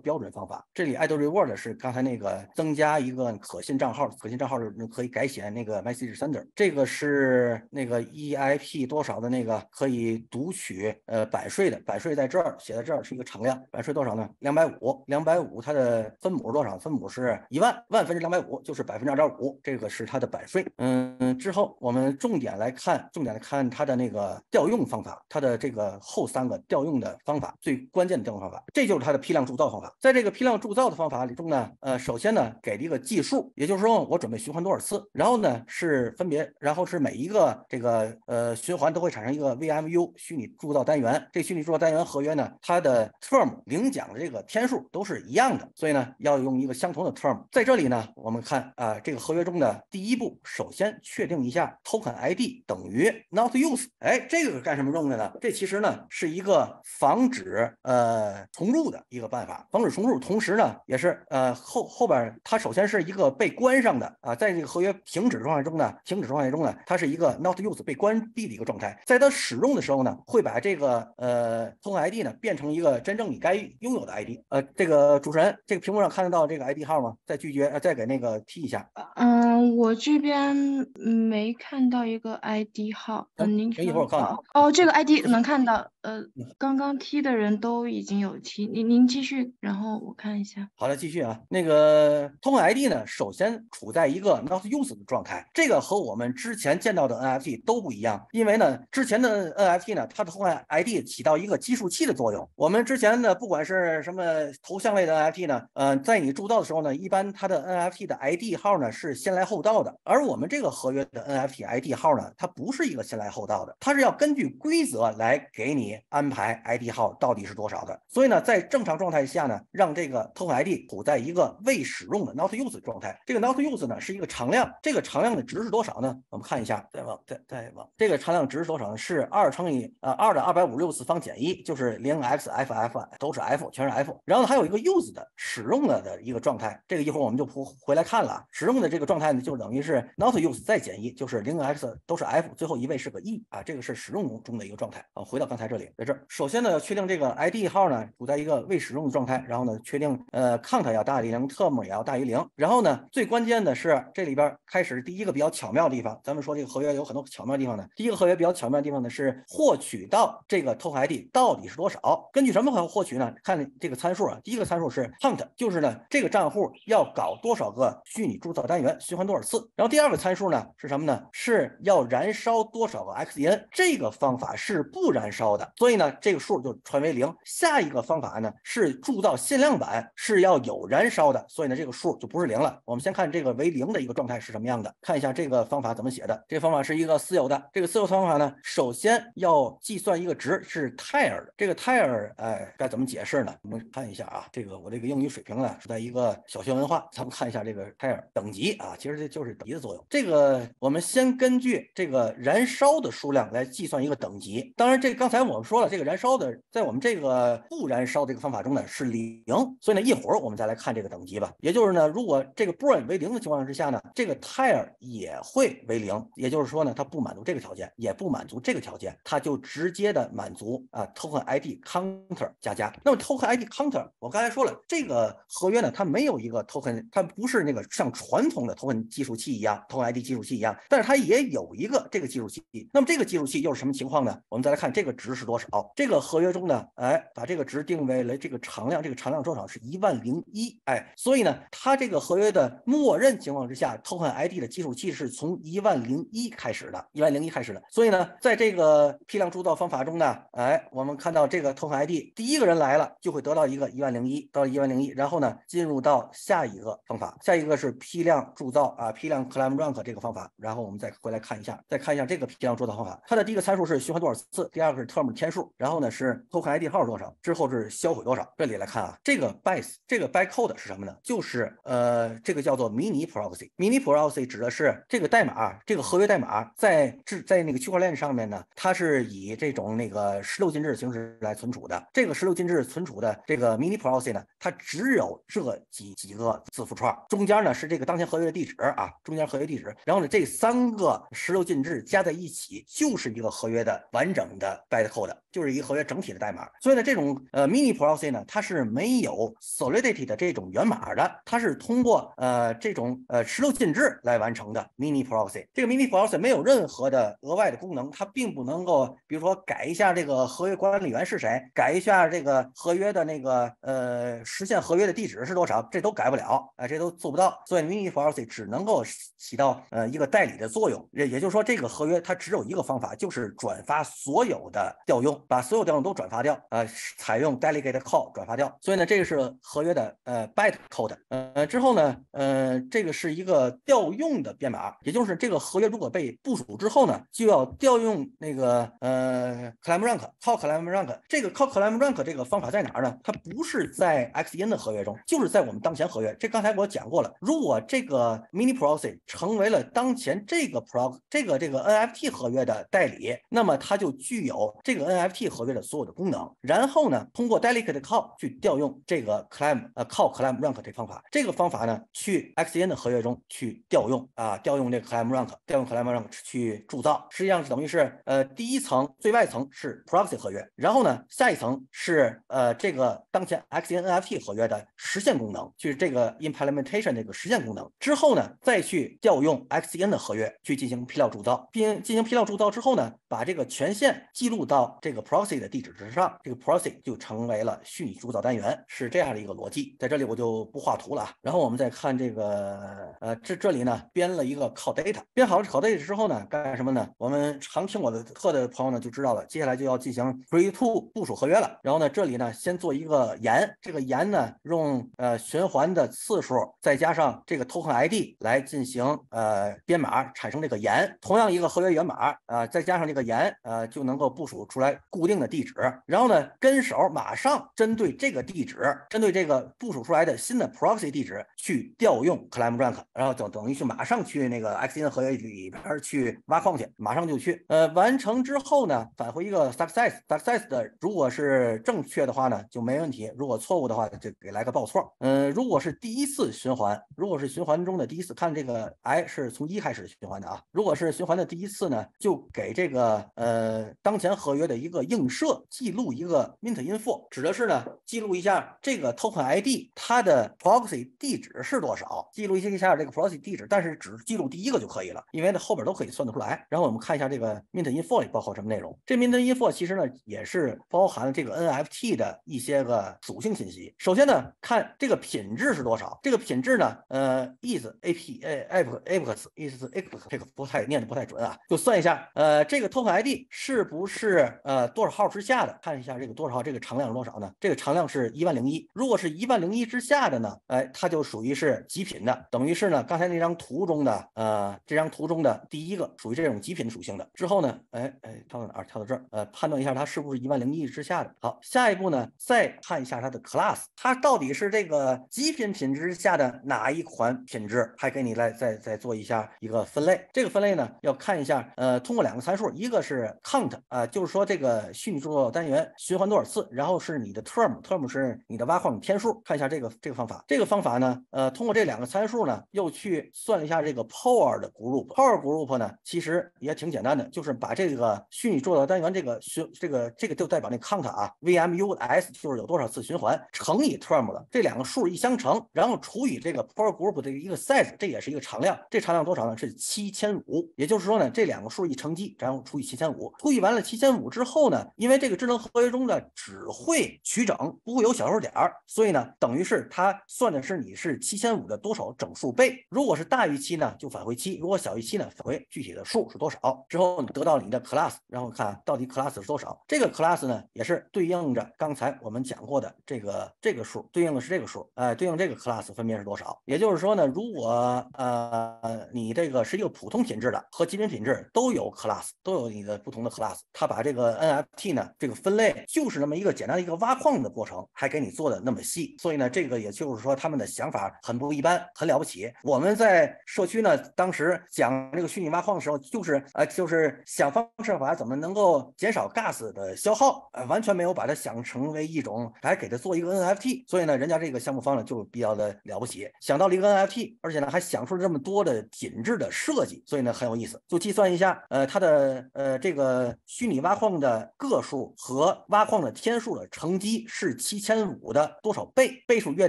标准方法。这里 add reward 是刚才那个增加一个可信账号，可信账号可以改写那个 message sender。这个是那个 EIP 多少的那个可以读取呃百税的，百税在这儿写在这儿是一个常量，百税多少呢？两百五，两百五它的分母是多少？分母是一万万分之两百五，就是百分之二点五，这个是它的百税。嗯，之后我们重点来看，重点来看它的那个调用方法，它的这个后三。三个调用的方法，最关键的调用方法，这就是它的批量铸造方法。在这个批量铸造的方法里中呢，呃，首先呢给了一个计数，也就是说我准备循环多少次，然后呢是分别，然后是每一个这个呃循环都会产生一个 VMU 虚拟铸造单元。这虚拟铸造单元合约呢，它的 term 领奖的这个天数都是一样的，所以呢要用一个相同的 term。在这里呢，我们看啊，这个合约中的第一步，首先确定一下 token ID 等于 not use。哎，这个干什么用的呢？这其实呢是。一个防止呃重入的一个办法，防止重入，同时呢也是呃后后边它首先是一个被关上的啊，在这个合约停止状态中呢，停止状态中呢，它是一个 not u s e 被关闭的一个状态，在它使用的时候呢，会把这个呃通 ID 呢变成一个真正你该拥有的 ID，呃，这个主持人这个屏幕上看得到这个 ID 号吗？再拒绝呃再给那个踢一下，嗯，我这边没看到一个 ID 号，您等一会儿看啊，哦，这个 ID 能看到，呃。刚刚踢的人都已经有踢，您您继续，然后我看一下。好的，继续啊。那个通化 ID 呢，首先处在一个 not use 的状态，这个和我们之前见到的 NFT 都不一样。因为呢，之前的 NFT 呢，它的通化 ID 起到一个计数器的作用。我们之前呢，不管是什么头像类的 NFT 呢，呃，在你铸造的时候呢，一般它的 NFT 的 ID 号呢是先来后到的。而我们这个合约的 NFT ID 号呢，它不是一个先来后到的，它是要根据规则来给你。安排 ID 号到底是多少的？所以呢，在正常状态下呢，让这个 token ID 处在一个未使用的 not u s e 状态。这个 not u s e 呢是一个常量，这个常量的值是多少呢？我们看一下，再往再再往，这个常量值是多少呢？是二乘以啊二的二百五十六次方减一，就是零 x f f 都是 f 全是 f。然后还有一个 u s e 的使用了的一个状态，这个一会儿我们就不回来看了。使用的这个状态呢，就等于是 not u s e 再减一，就是零 x 都是 f，最后一位是个 e 啊，这个是使用中的一个状态啊。回到刚才这里。在这儿，首先呢要确定这个 ID 号呢处在一个未使用的状态，然后呢确定呃 count 要大于零，term 也要大于零，然后呢最关键的是这里边开始第一个比较巧妙的地方，咱们说这个合约有很多巧妙的地方呢，第一个合约比较巧妙的地方呢是获取到这个 token ID 到底是多少，根据什么来获取呢？看这个参数啊，第一个参数是 count，就是呢这个账户要搞多少个虚拟注册单元，循环多少次，然后第二个参数呢是什么呢？是要燃烧多少个 xDn，这个方法是不燃烧的，所以。所以呢，这个数就传为零。下一个方法呢是铸造限量版，是要有燃烧的，所以呢，这个数就不是零了。我们先看这个为零的一个状态是什么样的，看一下这个方法怎么写的。这方法是一个私有的。这个私有方法呢，首先要计算一个值是泰尔。这个泰尔，哎，该怎么解释呢？我们看一下啊，这个我这个英语水平呢是在一个小学文化。咱们看一下这个泰尔等级啊，其实这就是等级的作用。这个我们先根据这个燃烧的数量来计算一个等级。当然，这刚才我们说。这个燃烧的，在我们这个不燃烧这个方法中呢是零，所以呢一会儿我们再来看这个等级吧。也就是呢，如果这个 burn 为零的情况之下呢，这个 tire 也会为零，也就是说呢，它不满足这个条件，也不满足这个条件，它就直接的满足啊 token ID counter 加加。那么 token ID counter 我刚才说了，这个合约呢，它没有一个 token，它不是那个像传统的 token 计数器一样，token ID 计数器一样，但是它也有一个这个计数器。那么这个计数器又是什么情况呢？我们再来看这个值是多少。好，这个合约中呢，哎，把这个值定为了这个常量，这个常量多少是一万零一，哎，所以呢，它这个合约的默认情况之下偷换 ID 的基础器是从一万零一开始的，一万零一开始的。所以呢，在这个批量铸造方法中呢，哎，我们看到这个偷换 ID 第一个人来了，就会得到一个一万零一到一万零一，然后呢，进入到下一个方法，下一个是批量铸造啊，批量 claim b r k n k 这个方法，然后我们再回来看一下，再看一下这个批量铸造方法，它的第一个参数是循环多少次，第二个是 term 天。数，然后呢是 token ID 号多少？之后是销毁多少？这里来看啊，这个 b a s e 这个 byte code 是什么呢？就是呃，这个叫做 mini proxy。mini proxy 指的是这个代码，这个合约代码，在制在那个区块链上面呢，它是以这种那个十六进制形式来存储的。这个十六进制存储的这个 mini proxy 呢，它只有这几几个字符串，中间呢是这个当前合约的地址啊，中间合约地址。然后呢，这三个十六进制加在一起就是一个合约的完整的 byte code。就是一个合约整体的代码，所以呢，这种呃 mini proxy 呢，它是没有 solidity 的这种源码的，它是通过呃这种呃石头进制来完成的 mini proxy。这个 mini proxy 没有任何的额外的功能，它并不能够，比如说改一下这个合约管理员是谁，改一下这个合约的那个呃实现合约的地址是多少，这都改不了，啊，这都做不到。所以 mini proxy 只能够起到呃一个代理的作用，也也就是说，这个合约它只有一个方法，就是转发所有的调用。把所有调用都转发掉，呃，采用 delegate call 转发掉。所以呢，这个是合约的呃 bytecode。呃，之后呢，呃，这个是一个调用的编码，也就是这个合约如果被部署之后呢，就要调用那个呃 claim rank，call claim rank。这个 call claim rank 这个方法在哪儿呢？它不是在 x in 的合约中，就是在我们当前合约。这刚才我讲过了，如果这个 mini proxy 成为了当前这个 pro，这个这个 NFT 合约的代理，那么它就具有这个 NFT NFT 合约的所有的功能，然后呢，通过 delicate call 去调用这个 claim，呃，call claim rank 这方法。这个方法呢，去 X N 的合约中去调用啊，调用这个 claim rank，调用 claim rank 去铸造，实际上是等于是，呃，第一层最外层是 proxy 合约，然后呢，下一层是呃，这个当前 X N N F T 合约的实现功能，就是这个 implementation 这个实现功能。之后呢，再去调用 X N 的合约去进行批量铸造，并进行批量铸造之后呢，把这个权限记录到这个。p r o c y 的地址之上，这个 p r o c y 就成为了虚拟铸造单元，是这样的一个逻辑。在这里我就不画图了啊。然后我们再看这个，呃，这这里呢编了一个 Call Data，编好了 Call Data 之后呢，干什么呢？我们常听我的课的朋友呢就知道了，接下来就要进行 r e to 部署合约了。然后呢，这里呢先做一个盐，这个盐呢用呃循环的次数再加上这个 Token ID 来进行呃编码，产生这个盐。同样一个合约源码啊，再加上这个盐呃就能够部署出来。固定的地址，然后呢，跟手马上针对这个地址，针对这个部署出来的新的 proxy 地址去调用 c l i m b r a n k 然后等等于去马上去那个 xin 合约里边去挖矿去，马上就去。呃，完成之后呢，返回一个 success success 的，如果是正确的话呢，就没问题；如果错误的话，就给来个报错。嗯，如果是第一次循环，如果是循环中的第一次，看这个 i 是从一开始循环的啊。如果是循环的第一次呢，就给这个呃当前合约的一个映射记录一个 mint info，指的是呢，记录一下这个 token ID 它的 proxy 地址是多少，记录一下这个 proxy 地址，但是只记录第一个就可以了，因为呢后边都可以算得出来。然后我们看一下这个 mint info 里包括什么内容。这 mint info 其实呢也是包含这个 NFT 的一些个属性信息。首先呢，看这个品质是多少。这个品质呢，呃，is apa ap p apx is apx，这个不太念得不太准啊，就算一下，呃，这个 token ID 是不是呃。多少号之下的看一下这个多少号这个常量是多少呢？这个常量是一万零一。如果是一万零一之下的呢？哎，它就属于是极品的，等于是呢，刚才那张图中的，呃，这张图中的第一个属于这种极品属性的。之后呢，哎哎，跳到哪儿？跳到这儿，呃，判断一下它是不是一万零一之下的。好，下一步呢，再看一下它的 class，它到底是这个极品品质下的哪一款品质？还给你来再再做一下一个分类。这个分类呢，要看一下，呃，通过两个参数，一个是 count，啊，就是说这个。呃，虚拟铸造单元循环多少次？然后是你的 term，term 是你的挖矿天数。看一下这个这个方法，这个方法呢，呃，通过这两个参数呢，又去算了一下这个 power 的 group。power group 呢，其实也挺简单的，就是把这个虚拟铸造单元这个循这个这个就代表那康卡啊，VMUS 就是有多少次循环乘以 term 的这两个数一相乘，然后除以这个 power group 的一个 size，这也是一个常量。这常量多少呢？是七千五。也就是说呢，这两个数一乘积，然后除以七千五，除以完了七千五之后。因为这个智能合约中呢只会取整，不会有小数点儿，所以呢，等于是它算的是你是七千五的多少整数倍。如果是大于七呢，就返回七；如果小于七呢，返回具体的数是多少。之后你得到你的 class，然后看到底 class 是多少。这个 class 呢，也是对应着刚才我们讲过的这个这个数，对应的是这个数，哎，对应这个 class 分别是多少。也就是说呢，如果呃你这个是一个普通品质的和极品品质都有 class，都有你的不同的 class，它把这个 n T 呢？这个分类就是那么一个简单的、一个挖矿的过程，还给你做的那么细。所以呢，这个也就是说他们的想法很不一般，很了不起。我们在社区呢，当时讲这个虚拟挖矿的时候，就是呃，就是想方设法怎么能够减少 Gas 的消耗，呃，完全没有把它想成为一种，还给它做一个 NFT。所以呢，人家这个项目方呢就比较的了不起，想到了一个 NFT，而且呢还想出了这么多的品质的设计。所以呢很有意思，就计算一下，呃，它的呃这个虚拟挖矿的。个数和挖矿的天数的乘积是七千五的多少倍？倍数越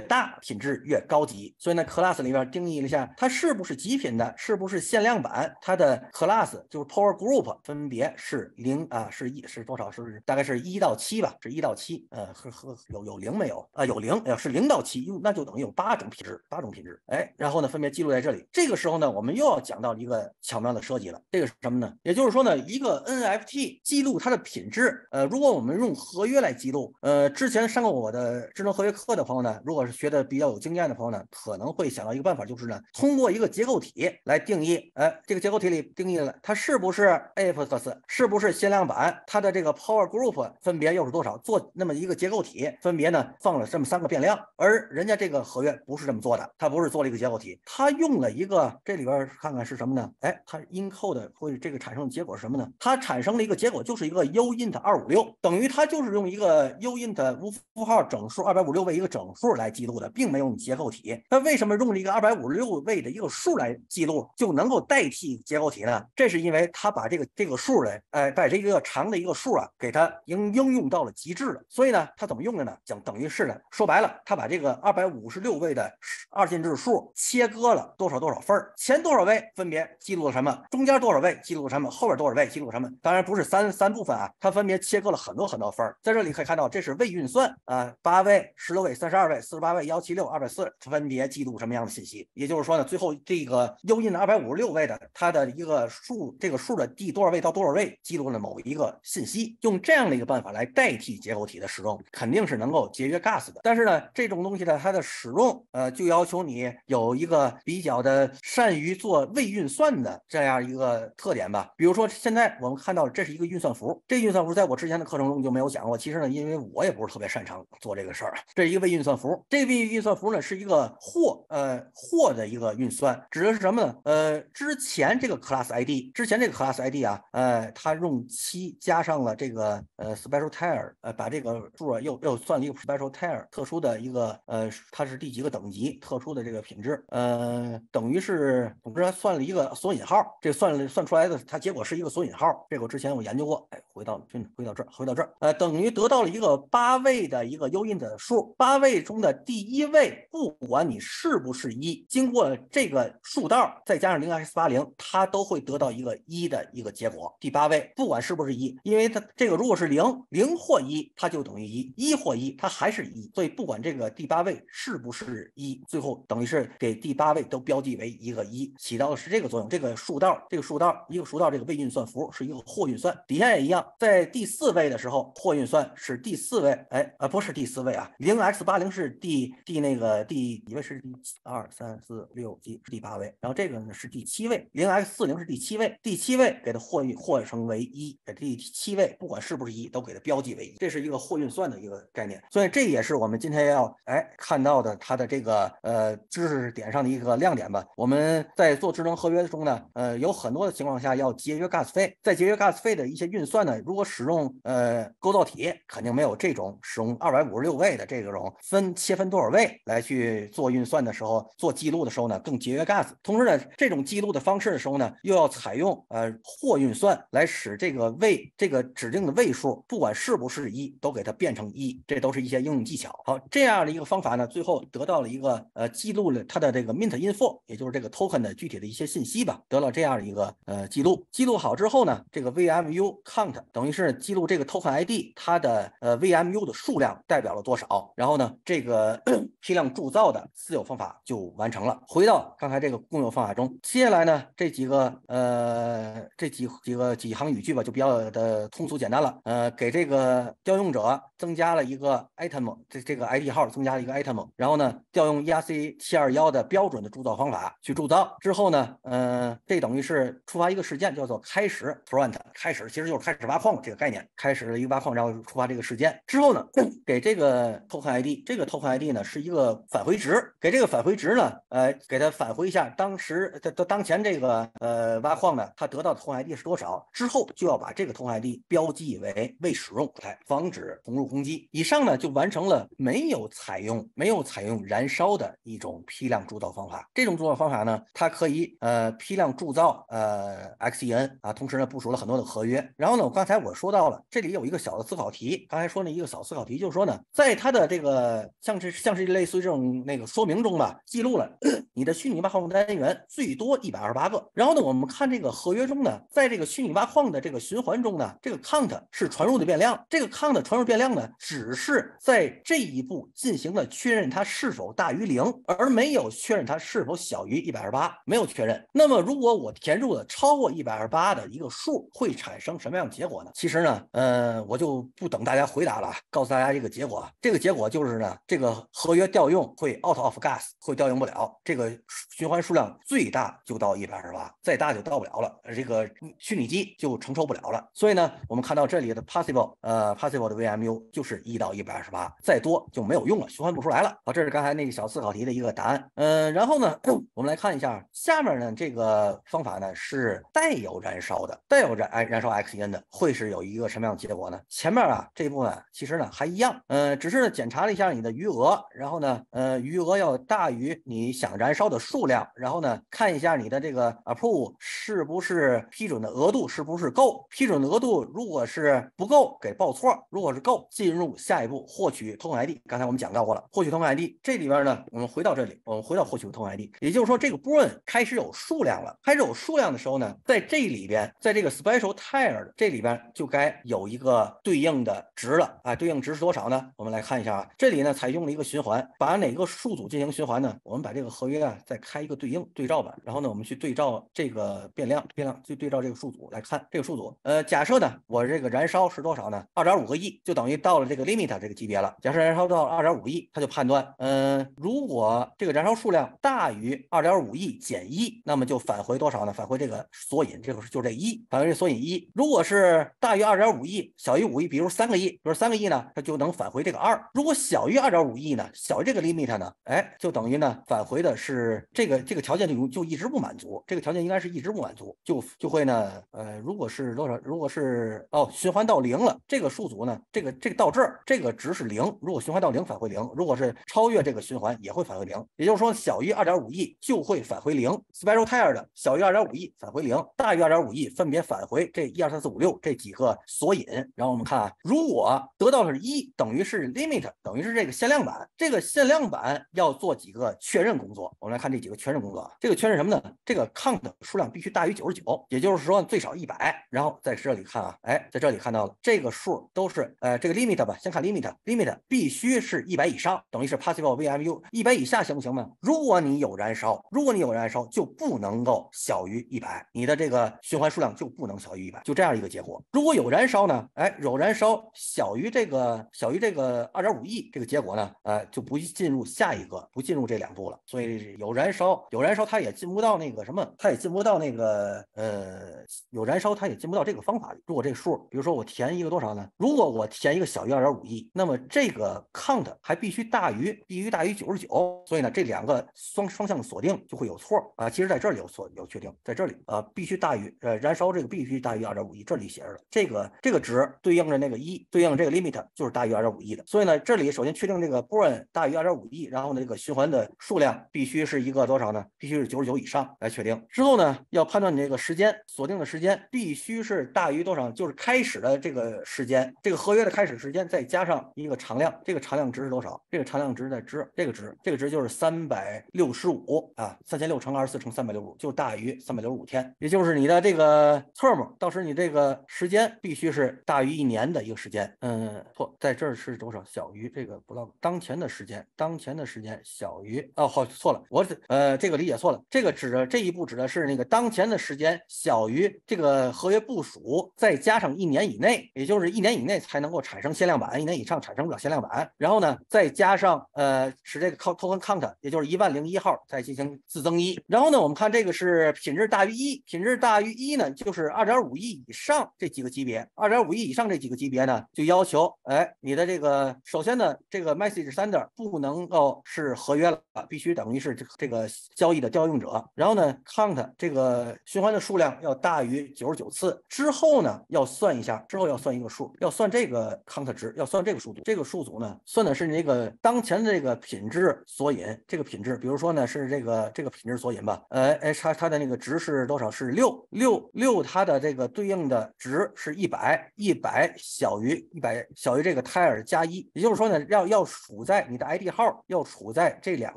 大，品质越高级。所以呢，class 里边定义了一下，它是不是极品的，是不是限量版？它的 class 就是 power group 分别是零啊，是一，是多少？是大概是1到7吧，是1到7。呃，呵呵，有有零没有啊？有零，要是零到七，那就等于有八种品质，八种品质。哎，然后呢，分别记录在这里。这个时候呢，我们又要讲到一个巧妙的设计了。这个是什么呢？也就是说呢，一个 NFT 记录它的品。品质，呃，如果我们用合约来记录，呃，之前上过我的智能合约课的朋友呢，如果是学的比较有经验的朋友呢，可能会想到一个办法，就是呢，通过一个结构体来定义，哎，这个结构体里定义了它是不是 A p s 是不是限量版，它的这个 Power Group 分别又是多少？做那么一个结构体，分别呢放了这么三个变量，而人家这个合约不是这么做的，它不是做了一个结构体，它用了一个这里边看看是什么呢？哎，它 e n c o d e 会这个产生的结果是什么呢？它产生了一个结果，就是一个优。uint 二五六等于它就是用一个 u i n t 无符号整数二百五六位一个整数来记录的，并没有你结构体。那为什么用一个二百五十六位的一个数来记录就能够代替结构体呢？这是因为它把这个这个数嘞，哎，把这个一个长的一个数啊，给它应应用到了极致了。所以呢，它怎么用的呢？讲等于是的，说白了，它把这个二百五十六位的二进制数切割了多少多少份儿，前多少位分别记录了什么，中间多少位记录了什么，后边多少位记录了什么？当然不是三三部分啊。它分别切割了很多很多份，在这里可以看到，这是位运算啊，八位、十六位、三十二位、四十八位、幺七六、二百四，分别记录什么样的信息？也就是说呢，最后这个右印的二百五十六位的，它的一个数，这个数的第多少位到多少位记录了某一个信息。用这样的一个办法来代替结构体的使用，肯定是能够节约 gas 的。但是呢，这种东西呢，它的使用，呃，就要求你有一个比较的善于做位运算的这样一个特点吧。比如说现在我们看到这是一个运算符，这运运算符在我之前的课程中就没有讲过。其实呢，因为我也不是特别擅长做这个事儿。这一个位运算符，这位运算符呢是一个或，呃，或的一个运算，指的是什么呢？呃，之前这个 class ID，之前这个 class ID 啊，呃，它用七加上了这个呃 special tire，呃，把这个数啊又又算了一个 special tire，特殊的一个呃，它是第几个等级，特殊的这个品质，呃，等于是总之算了一个索引号，这算了算出来的它结果是一个索引号。这个之前我研究过，哎，回到。就回到这儿，回到这儿，呃，等于得到了一个八位的一个 u n s i n 数，八位中的第一位，不管你是不是一，经过这个数道，再加上零 x 八零，它都会得到一个一的一个结果。第八位，不管是不是一，因为它这个如果是零零或一，它就等于一；一或一，它还是一。所以不管这个第八位是不是一，最后等于是给第八位都标记为一个一，起到的是这个作用。这个数道，这个数道，一个数道，这个位运算符是一个或运算，底下也一样，在。在第四位的时候，货运算，是第四位，哎，呃，不是第四位啊，零 x 八零是第第那个第一位是第二三四六七是第八位，然后这个呢是第七位，零 x 四零是第七位，第七位给它货运换成为一，给第七位不管是不是一都给它标记为一，这是一个货运算的一个概念，所以这也是我们今天要哎看到的它的这个呃知识点上的一个亮点吧。我们在做智能合约中呢，呃，有很多的情况下要节约 gas 费，在节约 gas 费的一些运算呢，如果使用呃构造体肯定没有这种使用二百五十六位的这种分切分多少位来去做运算的时候做记录的时候呢更节约 gas。同时呢这种记录的方式的时候呢又要采用呃货运算来使这个位这个指定的位数不管是不是一都给它变成一，这都是一些应用技巧。好，这样的一个方法呢最后得到了一个呃记录了它的这个 mint info 也就是这个 token 的具体的一些信息吧，得了这样的一个呃记录，记录好之后呢这个 vmu count 等。等于是记录这个 token ID，它的呃 VMU 的数量代表了多少。然后呢，这个 [clears throat] 批量铸造的私有方法就完成了。回到刚才这个共有方法中，接下来呢这几个呃这几几个几行语句吧，就比较的通俗简单了。呃，给这个调用者增加了一个 item，这这个 ID 号增加了一个 item。然后呢，调用 ERC 七二幺的标准的铸造方法去铸造。之后呢，呃，这等于是触发一个事件，叫做开始 front 开始，其实就是开始挖矿。这个概念开始了一个挖矿，然后触发这个事件之后呢，[clears throat] 给这个 token ID，这个 token ID 呢是一个返回值，给这个返回值呢，呃，给它返回一下当时它它当前这个呃挖矿呢，它得到的 token ID 是多少，之后就要把这个 token ID 标记为未使用，来防止重入攻击。以上呢就完成了没有采用没有采用燃烧的一种批量铸造方法，这种铸造方法呢，它可以呃批量铸造呃 XEN 啊，同时呢部署了很多的合约，然后呢我刚才。我说到了这里有一个小的思考题，刚才说那一个小思考题，就是说呢，在它的这个像是像是类似于这种那个说明中吧，记录了 [clears throat] 你的虚拟挖矿单元最多一百二十八个。然后呢，我们看这个合约中呢，在这个虚拟挖矿的这个循环中呢，这个 count 是传入的变量，这个 count 传入变量呢，只是在这一步进行了确认它是否大于零，而没有确认它是否小于一百二十八，没有确认。那么如果我填入了超过一百二十八的一个数，会产生什么样的结果呢？其实呢，呃，我就不等大家回答了，告诉大家一个结果。这个结果就是呢，这个合约调用会 out of gas，会调用不了。这个循环数量最大就到一百二十八，再大就到不了了，这个虚拟机就承受不了了。所以呢，我们看到这里的 possible，呃，possible 的 VMU 就是一到一百二十八，再多就没有用了，循环不出来了。好，这是刚才那个小思考题的一个答案。嗯，然后呢，[clears throat] 我们来看一下下面呢这个方法呢，是带有燃烧的，带有燃燃烧 XN 的会是。是有一个什么样的结果呢？前面啊这一部分其实呢还一样，嗯，只是呢检查了一下你的余额，然后呢，呃，余额要大于你想燃烧的数量，然后呢看一下你的这个 approve 是不是批准的额度是不是够？批准的额度如果是不够给报错，如果是够进入下一步获取通 o ID。刚才我们讲到过了，获取通 o ID 这里边呢我们回到这里，我们回到获取通 ID，也就是说这个 burn 开始有数量了，开始有数量的时候呢，在这里边，在这个 special t i r e 这里边。就该有一个对应的值了啊，对应值是多少呢？我们来看一下啊，这里呢采用了一个循环，把哪个数组进行循环呢？我们把这个合约啊再开一个对应对照吧，然后呢，我们去对照这个变量变量去对照这个数组来看这个数组。呃，假设呢我这个燃烧是多少呢？二点五个亿就等于到了这个 limit 这个级别了。假设燃烧到二点五个亿，它就判断，嗯，如果这个燃烧数量大于二点五亿减一，那么就返回多少呢？返回这个索引，这个就这一，返回这索引一。如果是大于二点五亿，小于五亿，比如三个亿，比如三个亿呢，它就能返回这个二。如果小于二点五亿呢，小于这个 limit 呢，哎，就等于呢，返回的是这个这个条件就就一直不满足，这个条件应该是一直不满足，就就会呢，呃，如果是多少，如果是哦，循环到零了，这个数组呢，这个这个到这儿，这个值是零。如果循环到零，返回零。如果是超越这个循环，也会返回零。也就是说，小于二点五亿就会返回零。spiral tire 的小于二点五亿返回零，大于二点五亿分别返回这一二三四五六这几。一个索引，然后我们看啊，如果得到的是一，等于是 limit，等于是这个限量版。这个限量版要做几个确认工作，我们来看这几个确认工作。啊，这个确认什么呢？这个 count 数量必须大于九十九，也就是说最少一百。然后在这里看啊，哎，在这里看到了这个数都是呃这个 limit 吧，先看 limit，limit 必须是一百以上，等于是 possible VMU。一百以下行不行呢？如果你有燃烧，如果你有燃烧，就不能够小于一百，你的这个循环数量就不能小于一百，就这样一个结果。如如果有燃烧呢？哎，有燃烧小于这个，小于这个二点五亿，这个结果呢，呃，就不进入下一个，不进入这两步了。所以有燃烧，有燃烧，它也进不到那个什么，它也进不到那个呃，有燃烧，它也进不到这个方法里。如果这个数，比如说我填一个多少呢？如果我填一个小于二点五亿，那么这个 count 还必须大于，必须大于九十九。所以呢，这两个双双向锁定就会有错啊。其实在这里有错，有确定在这里啊，必须大于呃燃烧这个必须大于二点五亿，这里写着了。这个这个值对应着那个一，对应这个 limit 就是大于二点五亿的。所以呢，这里首先确定这个 born 大于二点五亿，然后呢，这个循环的数量必须是一个多少呢？必须是九十九以上来确定。之后呢，要判断你这个时间锁定的时间必须是大于多少？就是开始的这个时间，这个合约的开始时间再加上一个常量，这个常量值是多少？这个常量值的值，这个值，这个值就是三百六十五啊，三千六乘二十四乘三百六十五就大于三百六十五天，也就是你的这个 term 到时你这个时间。必须是大于一年的一个时间，嗯，错，在这儿是多少？小于这个不到当前的时间，当前的时间小于哦，好，错了，我这，呃这个理解错了，这个指的这一步指的是那个当前的时间小于这个合约部署，再加上一年以内，也就是一年以内才能够产生限量版，一年以上产生不了限量版。然后呢，再加上呃使这个 token count，也就是一万零一号再进行自增一。然后呢，我们看这个是品质大于一，品质大于一呢就是二点五亿以上这几个。级别二点五亿以上这几个级别呢，就要求哎，你的这个首先呢，这个 message sender 不能够是合约了，必须等于是这个交易的调用者。然后呢，count 这个循环的数量要大于九十九次。之后呢，要算一下，之后要算一个数，要算这个 count 值，要算这个数组。这个数组呢，算的是你这个当前的这个品质索引，这个品质，比如说呢，是这个这个品质索引吧，呃，哎，它它的那个值是多少？是六六六，它的这个对应的值。是一百一百小于一百小于这个胎儿加一，也就是说呢，要要处在你的 ID 号要处在这两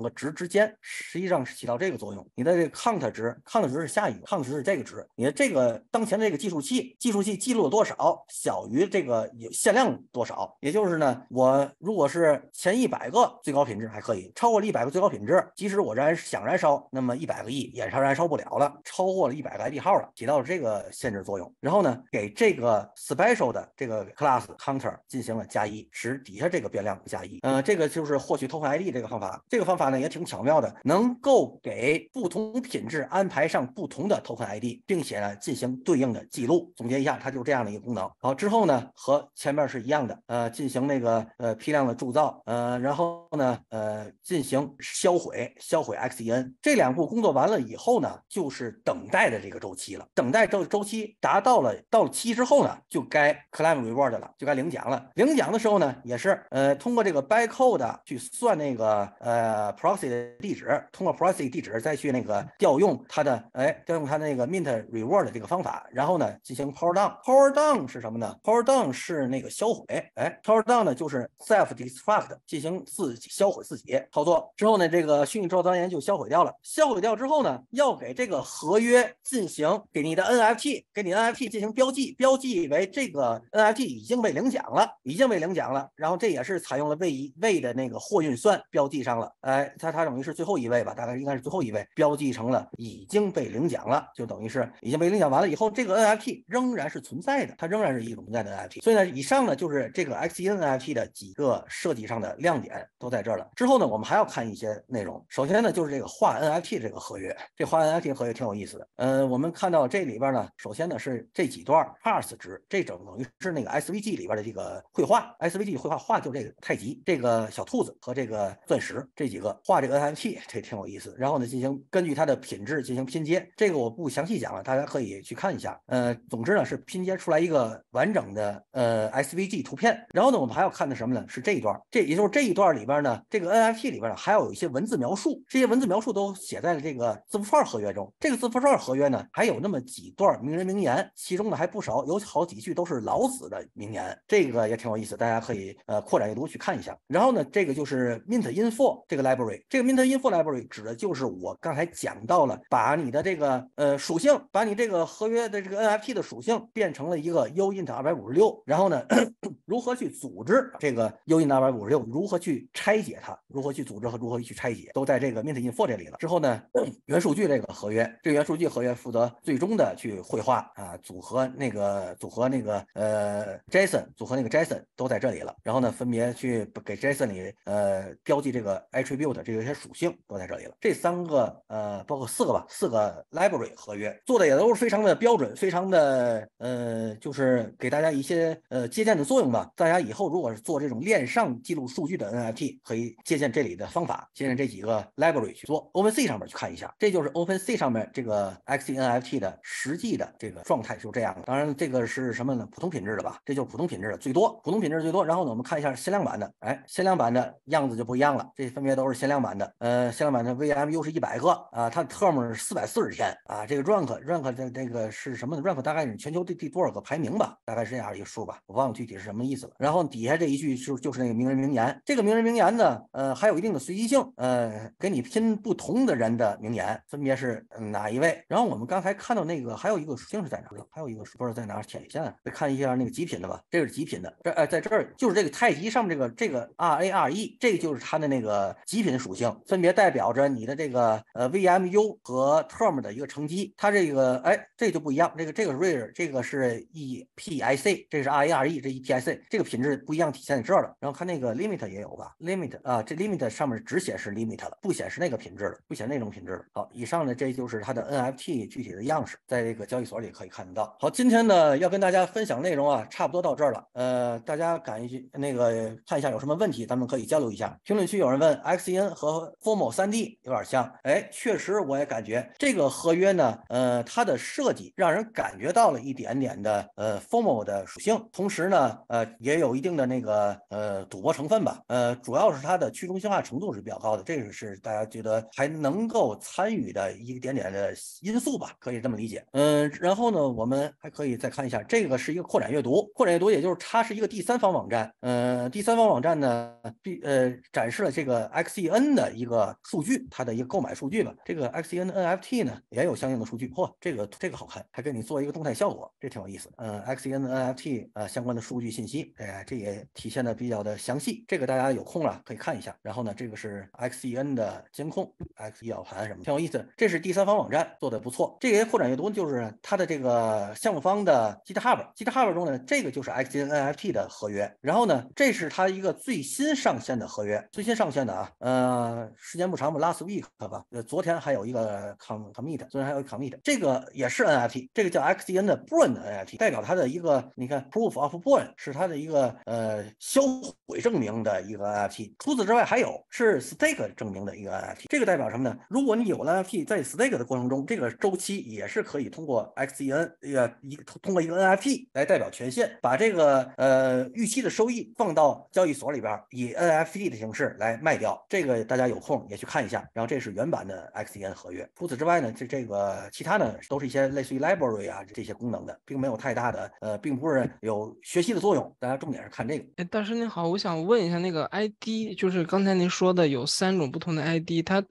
个值之间，实际上是起到这个作用。你的这个 count 值，count 值是一个 count 值是这个值，你的这个当前的这个计数器，计数器记录了多少小于这个有限量多少，也就是呢，我如果是前一百个最高品质还可以，超过了一百个最高品质，即使我燃想燃烧，那么一百个亿也烧燃烧不了了，超过了一百个 ID 号了，起到了这个限制作用。然后呢，给这。这个 special 的这个 class counter 进行了加一，使底下这个变量加一。嗯，这个就是获取偷换 ID 这个方法。这个方法呢也挺巧妙的，能够给不同品质安排上不同的偷换 ID，并且呢进行对应的记录。总结一下，它就是这样的一个功能。好，之后呢和前面是一样的，呃，进行那个呃批量的铸造，呃，然后呢呃进行销毁，销毁 XEN。这两步工作完了以后呢，就是等待的这个周期了。等待这周期达到了到期。之后呢，就该 claim reward 了，就该领奖了。领奖的时候呢，也是呃通过这个 b y c o d e 去算那个呃 proxy 的地址，通过 proxy 地址再去那个调用它的哎调用它那个 mint reward 这个方法，然后呢进行 power down。power down 是什么呢？power down 是那个销毁哎，power down 呢就是 self destruct 进行自己销毁自己操作。之后呢，这个虚拟照单言就销毁掉了。销毁掉之后呢，要给这个合约进行给你的 NFT 给你 NFT 进行标记。标记为这个 NFT 已经被领奖了，已经被领奖了。然后这也是采用了位一位的那个货运算标记上了，哎，它它等于是最后一位吧，大概应该是最后一位标记成了已经被领奖了，就等于是已经被领奖完了以后，这个 NFT 仍然是存在的，它仍然是一存在的 NFT。所以呢，以上呢就是这个 XEN f t 的几个设计上的亮点都在这儿了。之后呢，我们还要看一些内容。首先呢，就是这个画 NFT 这个合约，这画 NFT 合约挺有意思的。嗯，我们看到这里边呢，首先呢是这几段。二次值，这种等于是那个 SVG 里边的这个绘画，SVG 绘画画就这个太极、这个小兔子和这个钻石这几个画这个 NFT 这挺有意思。然后呢，进行根据它的品质进行拼接，这个我不详细讲了，大家可以去看一下。呃，总之呢是拼接出来一个完整的呃 SVG 图片。然后呢，我们还要看的什么呢？是这一段，这也就是这一段里边呢，这个 NFT 里边呢，还要有一些文字描述，这些文字描述都写在了这个字符串合约中。这个字符串合约呢，还有那么几段名人名言，其中呢还不少。有好几句都是老子的名言，这个也挺有意思，大家可以呃扩展阅读去看一下。然后呢，这个就是 Mint Info 这个 library，这个 Mint Info library 指的就是我刚才讲到了，把你的这个呃属性，把你这个合约的这个 NFT 的属性变成了一个 Uint 二百五十六，然后呢，[clears throat] 如何去组织这个 Uint 二百五十六，如何去拆解它，如何去组织和如何去拆解，都在这个 Mint Info 这里了。之后呢，[clears throat] 元数据这个合约，这个元数据合约负责最终的去绘画啊，组合那个。呃，组合那个呃，Jason 组合那个 Jason 都在这里了。然后呢，分别去给 Jason 里呃标记这个 attribute，这一些属性都在这里了。这三个呃，包括四个吧，四个 library 合约做的也都是非常的标准，非常的呃，就是给大家一些呃借鉴的作用吧。大家以后如果是做这种链上记录数据的 NFT，可以借鉴这里的方法，借鉴这几个 library 去做。OpenSea 上面去看一下，这就是 OpenSea 上面这个 XNFT 的实际的这个状态，就这样了。当然这。这个是什么呢？普通品质的吧，这就普通品质的最多，普通品质最多。然后呢，我们看一下限量版的，哎，限量版的样子就不一样了。这分别都是限量版的，呃，限量版的 VMU 是一百个啊，它的 Term 是四百四十天啊。这个 Rank Rank 的这个是什么？Rank 大概是全球第第多少个排名吧，大概是这样一个数吧，我忘了具体是什么意思了。然后底下这一句就就是那个名人名言，这个名人名言呢，呃，还有一定的随机性，呃，给你拼不同的人的名言，分别是哪一位？然后我们刚才看到那个还有一个属性是在哪？还有一个不道在哪？啊舔一下，再看一下那个极品的吧，这是极品的，这哎，在这儿就是这个太极上面这个这个 R A R E，这个就是它的那个极品属性，分别代表着你的这个呃 V M U 和 term 的一个乘积，它这个哎这就不一样，这个这个是 rare，这个是 E P I C，这是 R A R E，这 E P I C 这个品质不一样，体现在这儿了。然后看那个 limit 也有吧，limit 啊，这 limit 上面只显示 limit 了，不显示那个品质了，不显示那种品质。好，以上呢这就是它的 N F T 具体的样式，在这个交易所里可以看得到。好，今天呢。呃，要跟大家分享内容啊，差不多到这儿了。呃，大家感一去那个看一下有什么问题，咱们可以交流一下。评论区有人问，XN 和 FORMO 三 D 有点像。哎，确实，我也感觉这个合约呢，呃，它的设计让人感觉到了一点点的呃 FORMO 的属性，同时呢，呃，也有一定的那个呃赌博成分吧。呃，主要是它的去中心化程度是比较高的，这个是大家觉得还能够参与的一点点的因素吧，可以这么理解。嗯，然后呢，我们还可以。再看一下，这个是一个扩展阅读，扩展阅读也就是它是一个第三方网站，呃，第三方网站呢，第呃展示了这个 XEN 的一个数据，它的一个购买数据吧。这个 XEN NFT 呢也有相应的数据，嚯，这个这个好看，还给你做一个动态效果，这挺有意思的。x e n NFT 呃相关的数据信息，哎，这也体现的比较的详细。这个大家有空了可以看一下。然后呢，这个是 XEN 的监控，XE 大盘什么挺有意思。这是第三方网站做的不错，这些扩展阅读就是它的这个项目方的。呃，Git Hub，Git Hub 中呢，这个就是 XEN NFT 的合约。然后呢，这是它一个最新上线的合约，最新上线的啊，呃，时间不长吧，last week 吧，呃，昨天还有一个 commit，昨天还有一个 commit，这个也是 NFT，这个叫 XEN 的 Burn NFT，代表它的一个，你看 Proof of Burn 是它的一个呃销毁证明的一个 NFT。除此之外，还有是 Stake 证明的一个 NFT，这个代表什么呢？如果你有 NFT 在 Stake 的过程中，这个周期也是可以通过 XEN 一个一。通过一个 NFT 来代表权限，把这个呃预期的收益放到交易所里边，以 NFT 的形式来卖掉。这个大家有空也去看一下。然后这是原版的 XEN 合约。除此之外呢，这这个其他呢都是一些类似于 library 啊这些功能的，并没有太大的呃，并不是有学习的作用。大家重点是看这个。哎，大师您好，我想问一下，那个 ID 就是刚才您说的有三种不同的 ID，它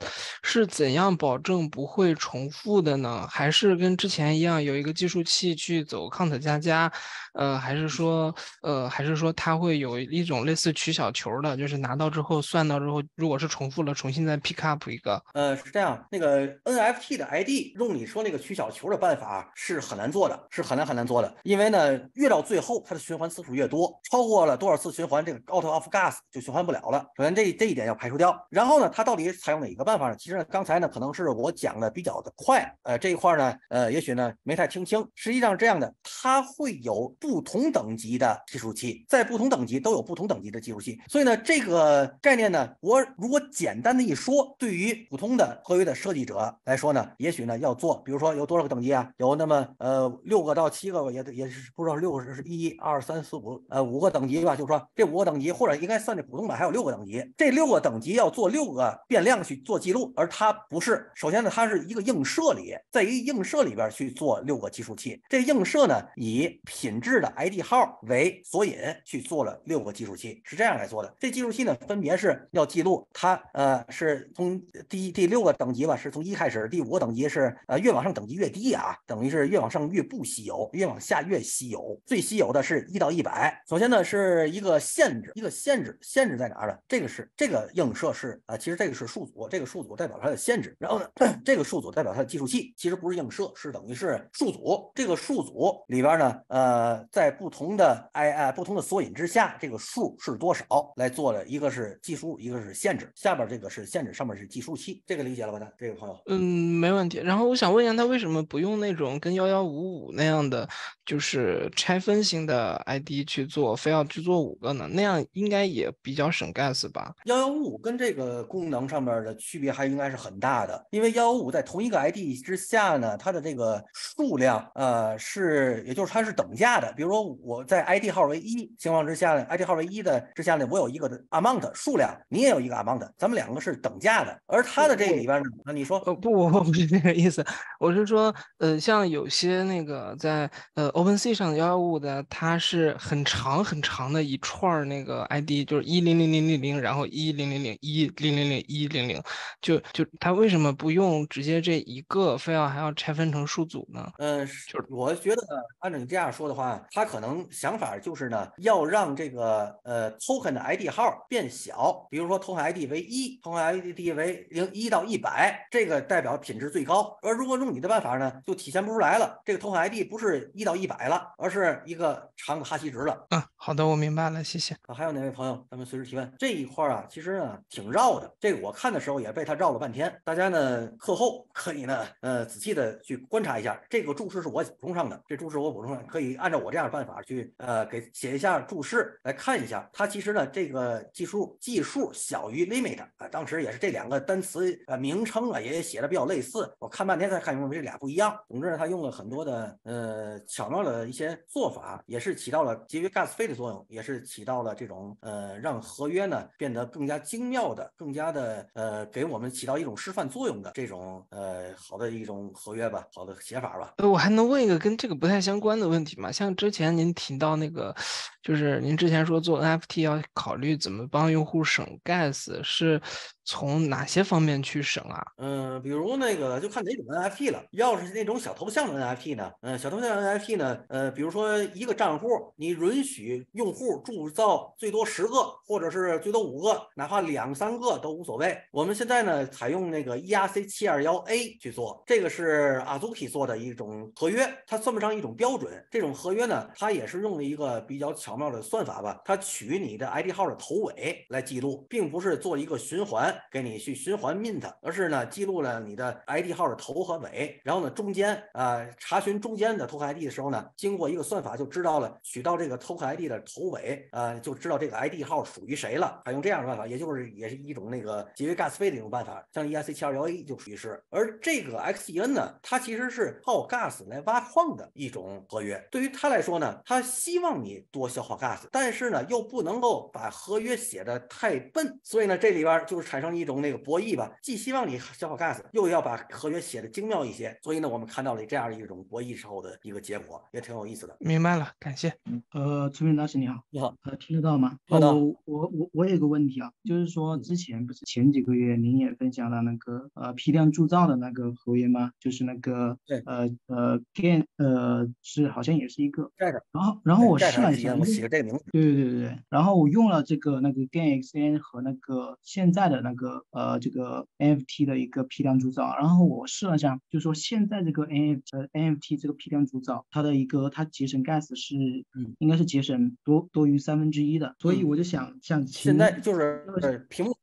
是怎样保证不会重复的呢？还是跟之前一样有一个计数器去走？count 加加，呃，还是说，呃，还是说，它会有一种类似取小球的，就是拿到之后算到之后，如果是重复了，重新再 pick up 一个。呃，是这样，那个 NFT 的 ID 用你说那个取小球的办法是很难做的，是很难很难做的。因为呢，越到最后它的循环次数越多，超过了多少次循环，这个 out of gas 就循环不了了。首先这这一点要排除掉。然后呢，它到底采用哪一个办法呢？其实呢，刚才呢，可能是我讲的比较的快，呃，这一块呢，呃，也许呢没太听清。实际上这样的。它会有不同等级的计数器，在不同等级都有不同等级的计数器，所以呢，这个概念呢，我如果简单的一说，对于普通的合约的设计者来说呢，也许呢要做，比如说有多少个等级啊？有那么呃六个到七个，也也是不知道六个是一二三四五呃五个等级吧，就是说这五个等级，或者应该算这普通版还有六个等级，这六个等级要做六个变量去做记录，而它不是，首先呢，它是一个映射里，在一映射里边去做六个计数器，这映射。呢，以品质的 ID 号为索引，去做了六个计数器，是这样来做的。这计数器呢，分别是要记录它，呃，是从第第六个等级吧，是从一开始，第五个等级是，呃，越往上等级越低啊，等于是越往上越不稀有，越往下越稀有。最稀有的是一到一百。首先呢，是一个限制，一个限制，限制在哪儿呢？这个是这个映射是，呃，其实这个是数组，这个数组代表它的限制。然后呢，[coughs] 这个数组代表它的计数器，其实不是映射，是等于是数组，这个数组。里边呢，呃，在不同的哎哎不同的索引之下，这个数是多少？来做的一个是计数，一个是限制。下边这个是限制，上面是计数器，这个理解了吧？他这个朋友，嗯，没问题。然后我想问一下，他为什么不用那种跟幺幺五五那样的，就是拆分型的 ID 去做，非要去做五个呢？那样应该也比较省 gas 吧？幺幺五五跟这个功能上面的区别还应该是很大的，因为幺幺五五在同一个 ID 之下呢，它的这个数量，呃，是。也就是它是等价的，比如说我在 ID 号为一情况之下呢，ID 号为一的之下呢，我有一个 amount 数量，你也有一个 amount，咱们两个是等价的。而它的这里边呢，那你说，呃，不，我不是这个意思，我是说，呃，像有些那个在呃 OpenC 上幺五的，它是很长很长的一串那个 ID，就是一零零零零零，然后一零零零一零零零一零零，就就它为什么不用直接这一个，非要还要拆分成数组呢？嗯，就是我觉得。按照你这样说的话，他可能想法就是呢，要让这个呃 token 的 ID 号变小，比如说 token ID 为一，token ID 为零一到一百，这个代表品质最高。而如果用你的办法呢，就体现不出来了，这个 token ID 不是一到一百了，而是一个长的哈希值了。嗯，好的，我明白了，谢谢。啊，还有哪位朋友，咱们随时提问。这一块啊，其实呢挺绕的，这个我看的时候也被他绕了半天。大家呢课后可以呢，呃仔细的去观察一下，这个注释是我补充上的。注释我补充了，可以按照我这样的办法去，呃，给写一下注释来看一下。它其实呢，这个计数计数小于 limit 啊，当时也是这两个单词呃名称啊也写的比较类似，我看半天才看明白这俩不一样。总之，它用了很多的呃巧妙的一些做法，也是起到了节约 gas 费的作用，也是起到了这种呃让合约呢变得更加精妙的、更加的呃给我们起到一种示范作用的这种呃好的一种合约吧，好的写法吧。我还能问一个跟这个。不太相关的问题嘛，像之前您提到那个，就是您之前说做 NFT 要考虑怎么帮用户省 gas，是从哪些方面去省啊？嗯，比如那个就看哪种 NFT 了。要是那种小头像的 NFT 呢，嗯，小头像 NFT 呢，呃，比如说一个账户，你允许用户铸造最多十个，或者是最多五个，哪怕两三个都无所谓。我们现在呢，采用那个 ERC 七二幺 A 去做，这个是 Azuki 做的一种合约，它算不上。一种标准，这种合约呢，它也是用了一个比较巧妙的算法吧。它取你的 ID 号的头尾来记录，并不是做一个循环给你去循环 mint，而是呢记录了你的 ID 号的头和尾。然后呢中间啊查询中间的 token ID 的时候呢，经过一个算法就知道了取到这个 token ID 的头尾啊，就知道这个 ID 号属于谁了。采用这样的办法，也就是也是一种那个节约 gas 费的一种办法，像 EIC 七二幺 A 就属于是。而这个 XEN 呢，它其实是靠 gas 来挖矿的。一种合约对于他来说呢，他希望你多消耗 gas，但是呢又不能够把合约写的太笨，所以呢这里边就是产生一种那个博弈吧，既希望你消耗 gas，又要把合约写的精妙一些，所以呢我们看到了这样一种博弈时候的一个结果，也挺有意思的。明白了，感谢。呃，崔明老师你好，你好，呃，听得到吗？好的。我我我有个问题啊，就是说之前不是前几个月您也分享了那个呃批量铸造的那个合约吗？就是那个呃呃 g a 呃。呃，是好像也是一个，然后然后我试了一下，我写个代名，对对对对对，然后我用了这个那个 GAN 和那个现在的那个呃这个 NFT 的一个批量铸造，然后我试了下，就说现在这个 N NFT 这个批量铸造，它的一个它节省 Gas 是，嗯，应该是节省多多于三分之一的，所以我就想想现在就是屏幕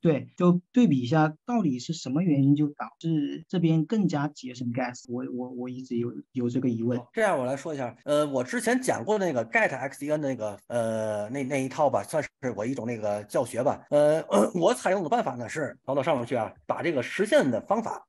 对，就对比一下到底是什么原因就导致这边更加节省 Gas，我我我一直有有这个疑。这样我来说一下，呃，我之前讲过那个 get x dn 的那个呃那那一套吧，算是我一种那个教学吧。呃，[clears throat] 我采用的办法呢是，跑到上面去啊，把这个实现的方法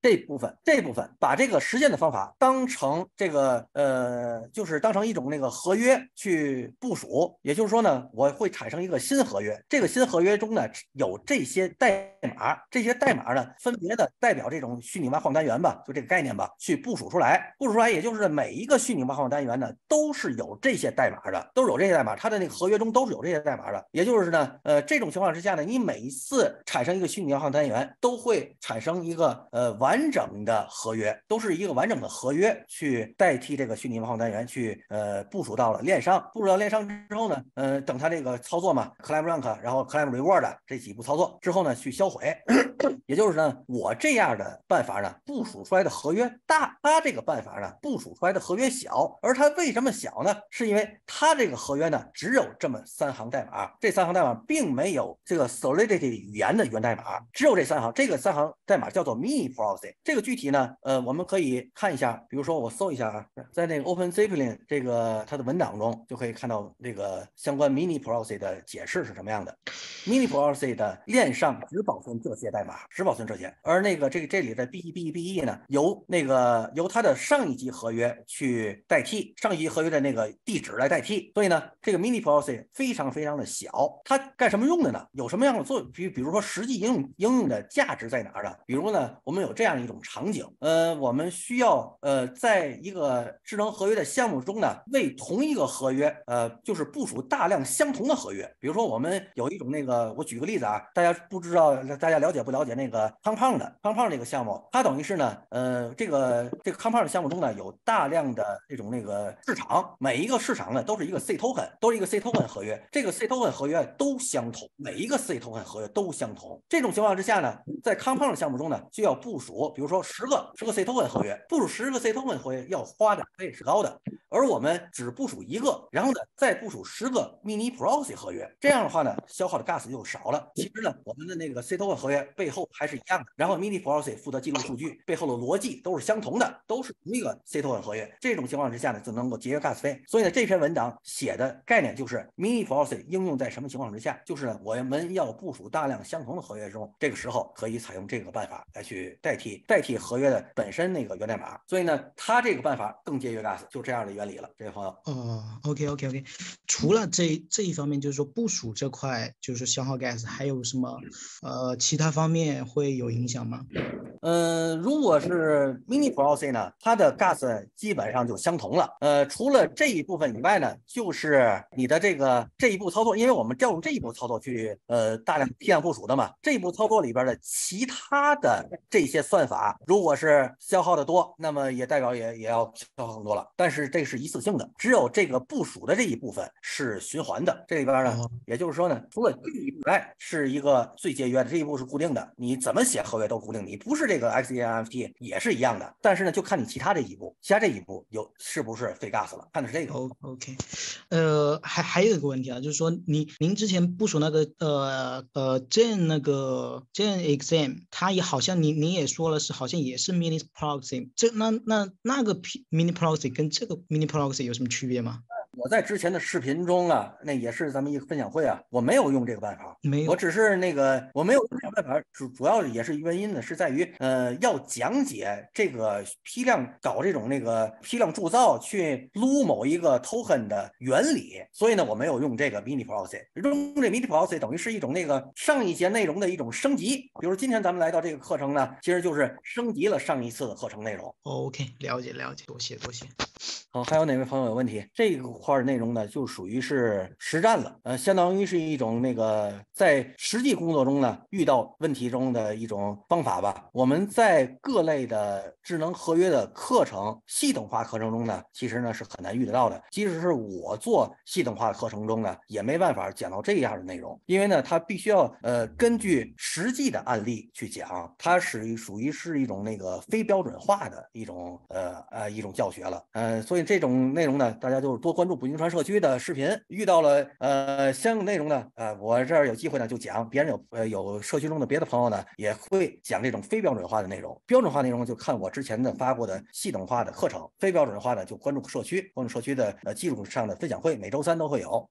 这部分这部分，把这个实现的方法当成这个呃，就是当成一种那个合约去部署。也就是说呢，我会产生一个新合约，这个新合约中呢有这些代码，这些代码呢分别的代表这种虚拟化换单元吧，就这个概念吧，去部署出来，部署出来也就。就是每一个虚拟挖矿单元呢，都是有这些代码的，都是有这些代码，它的那个合约中都是有这些代码的。也就是呢，呃，这种情况之下呢，你每一次产生一个虚拟挖矿单元，都会产生一个呃完整的合约，都是一个完整的合约去代替这个虚拟挖矿单元去呃部署到了链上，部署到链上之后呢，呃，等它这个操作嘛，claim rank，然后 claim reward 这几步操作之后呢，去销毁。[clears throat] 也就是呢，我这样的办法呢，部署出来的合约大，它这个办法呢，不。数出来的合约小，而它为什么小呢？是因为它这个合约呢只有这么三行代码，这三行代码并没有这个 Solidity 语言的源代码，只有这三行。这个三行代码叫做 Mini Proxy。这个具体呢，呃，我们可以看一下，比如说我搜一下啊，在那个 Open Zeppelin 这个它的文档中，就可以看到这个相关 Mini Proxy 的解释是什么样的。Mini Proxy 的链上只保存这些代码，只保存这些，而那个这这里的 B E B E B E 呢，由那个由它的上一级。合约去代替上一级合约的那个地址来代替，所以呢，这个 mini p r o c y 非常非常的小。它干什么用的呢？有什么样的作用？比比如说实际应用应用的价值在哪儿呢？比如呢，我们有这样一种场景，呃，我们需要呃，在一个智能合约的项目中呢，为同一个合约，呃，就是部署大量相同的合约。比如说我们有一种那个，我举个例子啊，大家不知道大家了解不了解那个胖胖的 p 胖 u p n 那个项目？它等于是呢，呃，这个这个胖胖 p n 的项目中呢有大量的这种那个市场，每一个市场呢都是一个 C token，都是一个 C token 合约，这个 C token 合约都相同，每一个 C token 合约都相同。这种情况之下呢，在康胖的项目中呢，就要部署，比如说十个十个 C token 合约，部署十个 C token 合约要花的费是高的，而我们只部署一个，然后呢再部署十个 Mini Proxy 合约，这样的话呢消耗的 Gas 就少了。其实呢，我们的那个 C token 合约背后还是一样的，然后 Mini Proxy 负责记录数据，背后的逻辑都是相同的，都是同一个。都很合约，这种情况之下呢就能够节约 gas 费。所以呢，这篇文章写的概念就是 mini proxy 应用在什么情况之下，就是呢我们要部署大量相同的合约中，这个时候可以采用这个办法来去代替代替合约的本身那个源代码。所以呢，它这个办法更节约 gas，就这样的原理了。这位朋友，哦，OK OK OK，除了这这一方面，就是说部署这块就是消耗 gas，还有什么呃其他方面会有影响吗？嗯，如果是 mini proxy 呢，它的 gas 呃，基本上就相同了。呃，除了这一部分以外呢，就是你的这个这一步操作，因为我们调用这一步操作去呃大量批量部署的嘛。这一步操作里边的其他的这些算法，如果是消耗的多，那么也代表也也要消耗很多了。但是这是一次性的，只有这个部署的这一部分是循环的。这里边呢，也就是说呢，除了距离以外，是一个最节约的这一步是固定的，你怎么写合约都固定，你不是这个 X E N F T 也是一样的。但是呢，就看你其他这一步。加这一步有是不是 f gas 了？看的是这个。O O K，呃，还还有一个问题啊，就是说您您之前部署那个呃呃 gen 那个 gen exam，它也好像您您也说了是好像也是 mini proxy，这那那那个 mini proxy 跟这个 mini proxy 有什么区别吗？我在之前的视频中啊，那也是咱们一个分享会啊，我没有用这个办法，没有，我只是那个我没有这个办法，主主要也是原因呢，是在于呃要讲解这个批量搞这种那个批量铸造去撸某一个 token 的原理，所以呢我没有用这个 mini process，用这 mini process 等于是一种那个上一节内容的一种升级，比如今天咱们来到这个课程呢，其实就是升级了上一次的课程内容。OK，了解了解，多谢多谢。好，还有哪位朋友有问题？这个。块内容呢，就属于是实战了，呃，相当于是一种那个在实际工作中呢遇到问题中的一种方法吧。我们在各类的智能合约的课程系统化课程中呢，其实呢是很难遇得到的。即使是我做系统化课程中呢，也没办法讲到这样的内容，因为呢，它必须要呃根据实际的案例去讲，它属于属于是一种那个非标准化的一种呃呃一种教学了，呃，所以这种内容呢，大家就是多关。入注鲸船社区的视频，遇到了呃相应内容呢，呃我这儿有机会呢就讲，别人有呃有社区中的别的朋友呢也会讲这种非标准化的内容，标准化内容就看我之前的发过的系统化的课程，非标准化的就关注社区，关注社区的呃技术上的分享会，每周三都会有。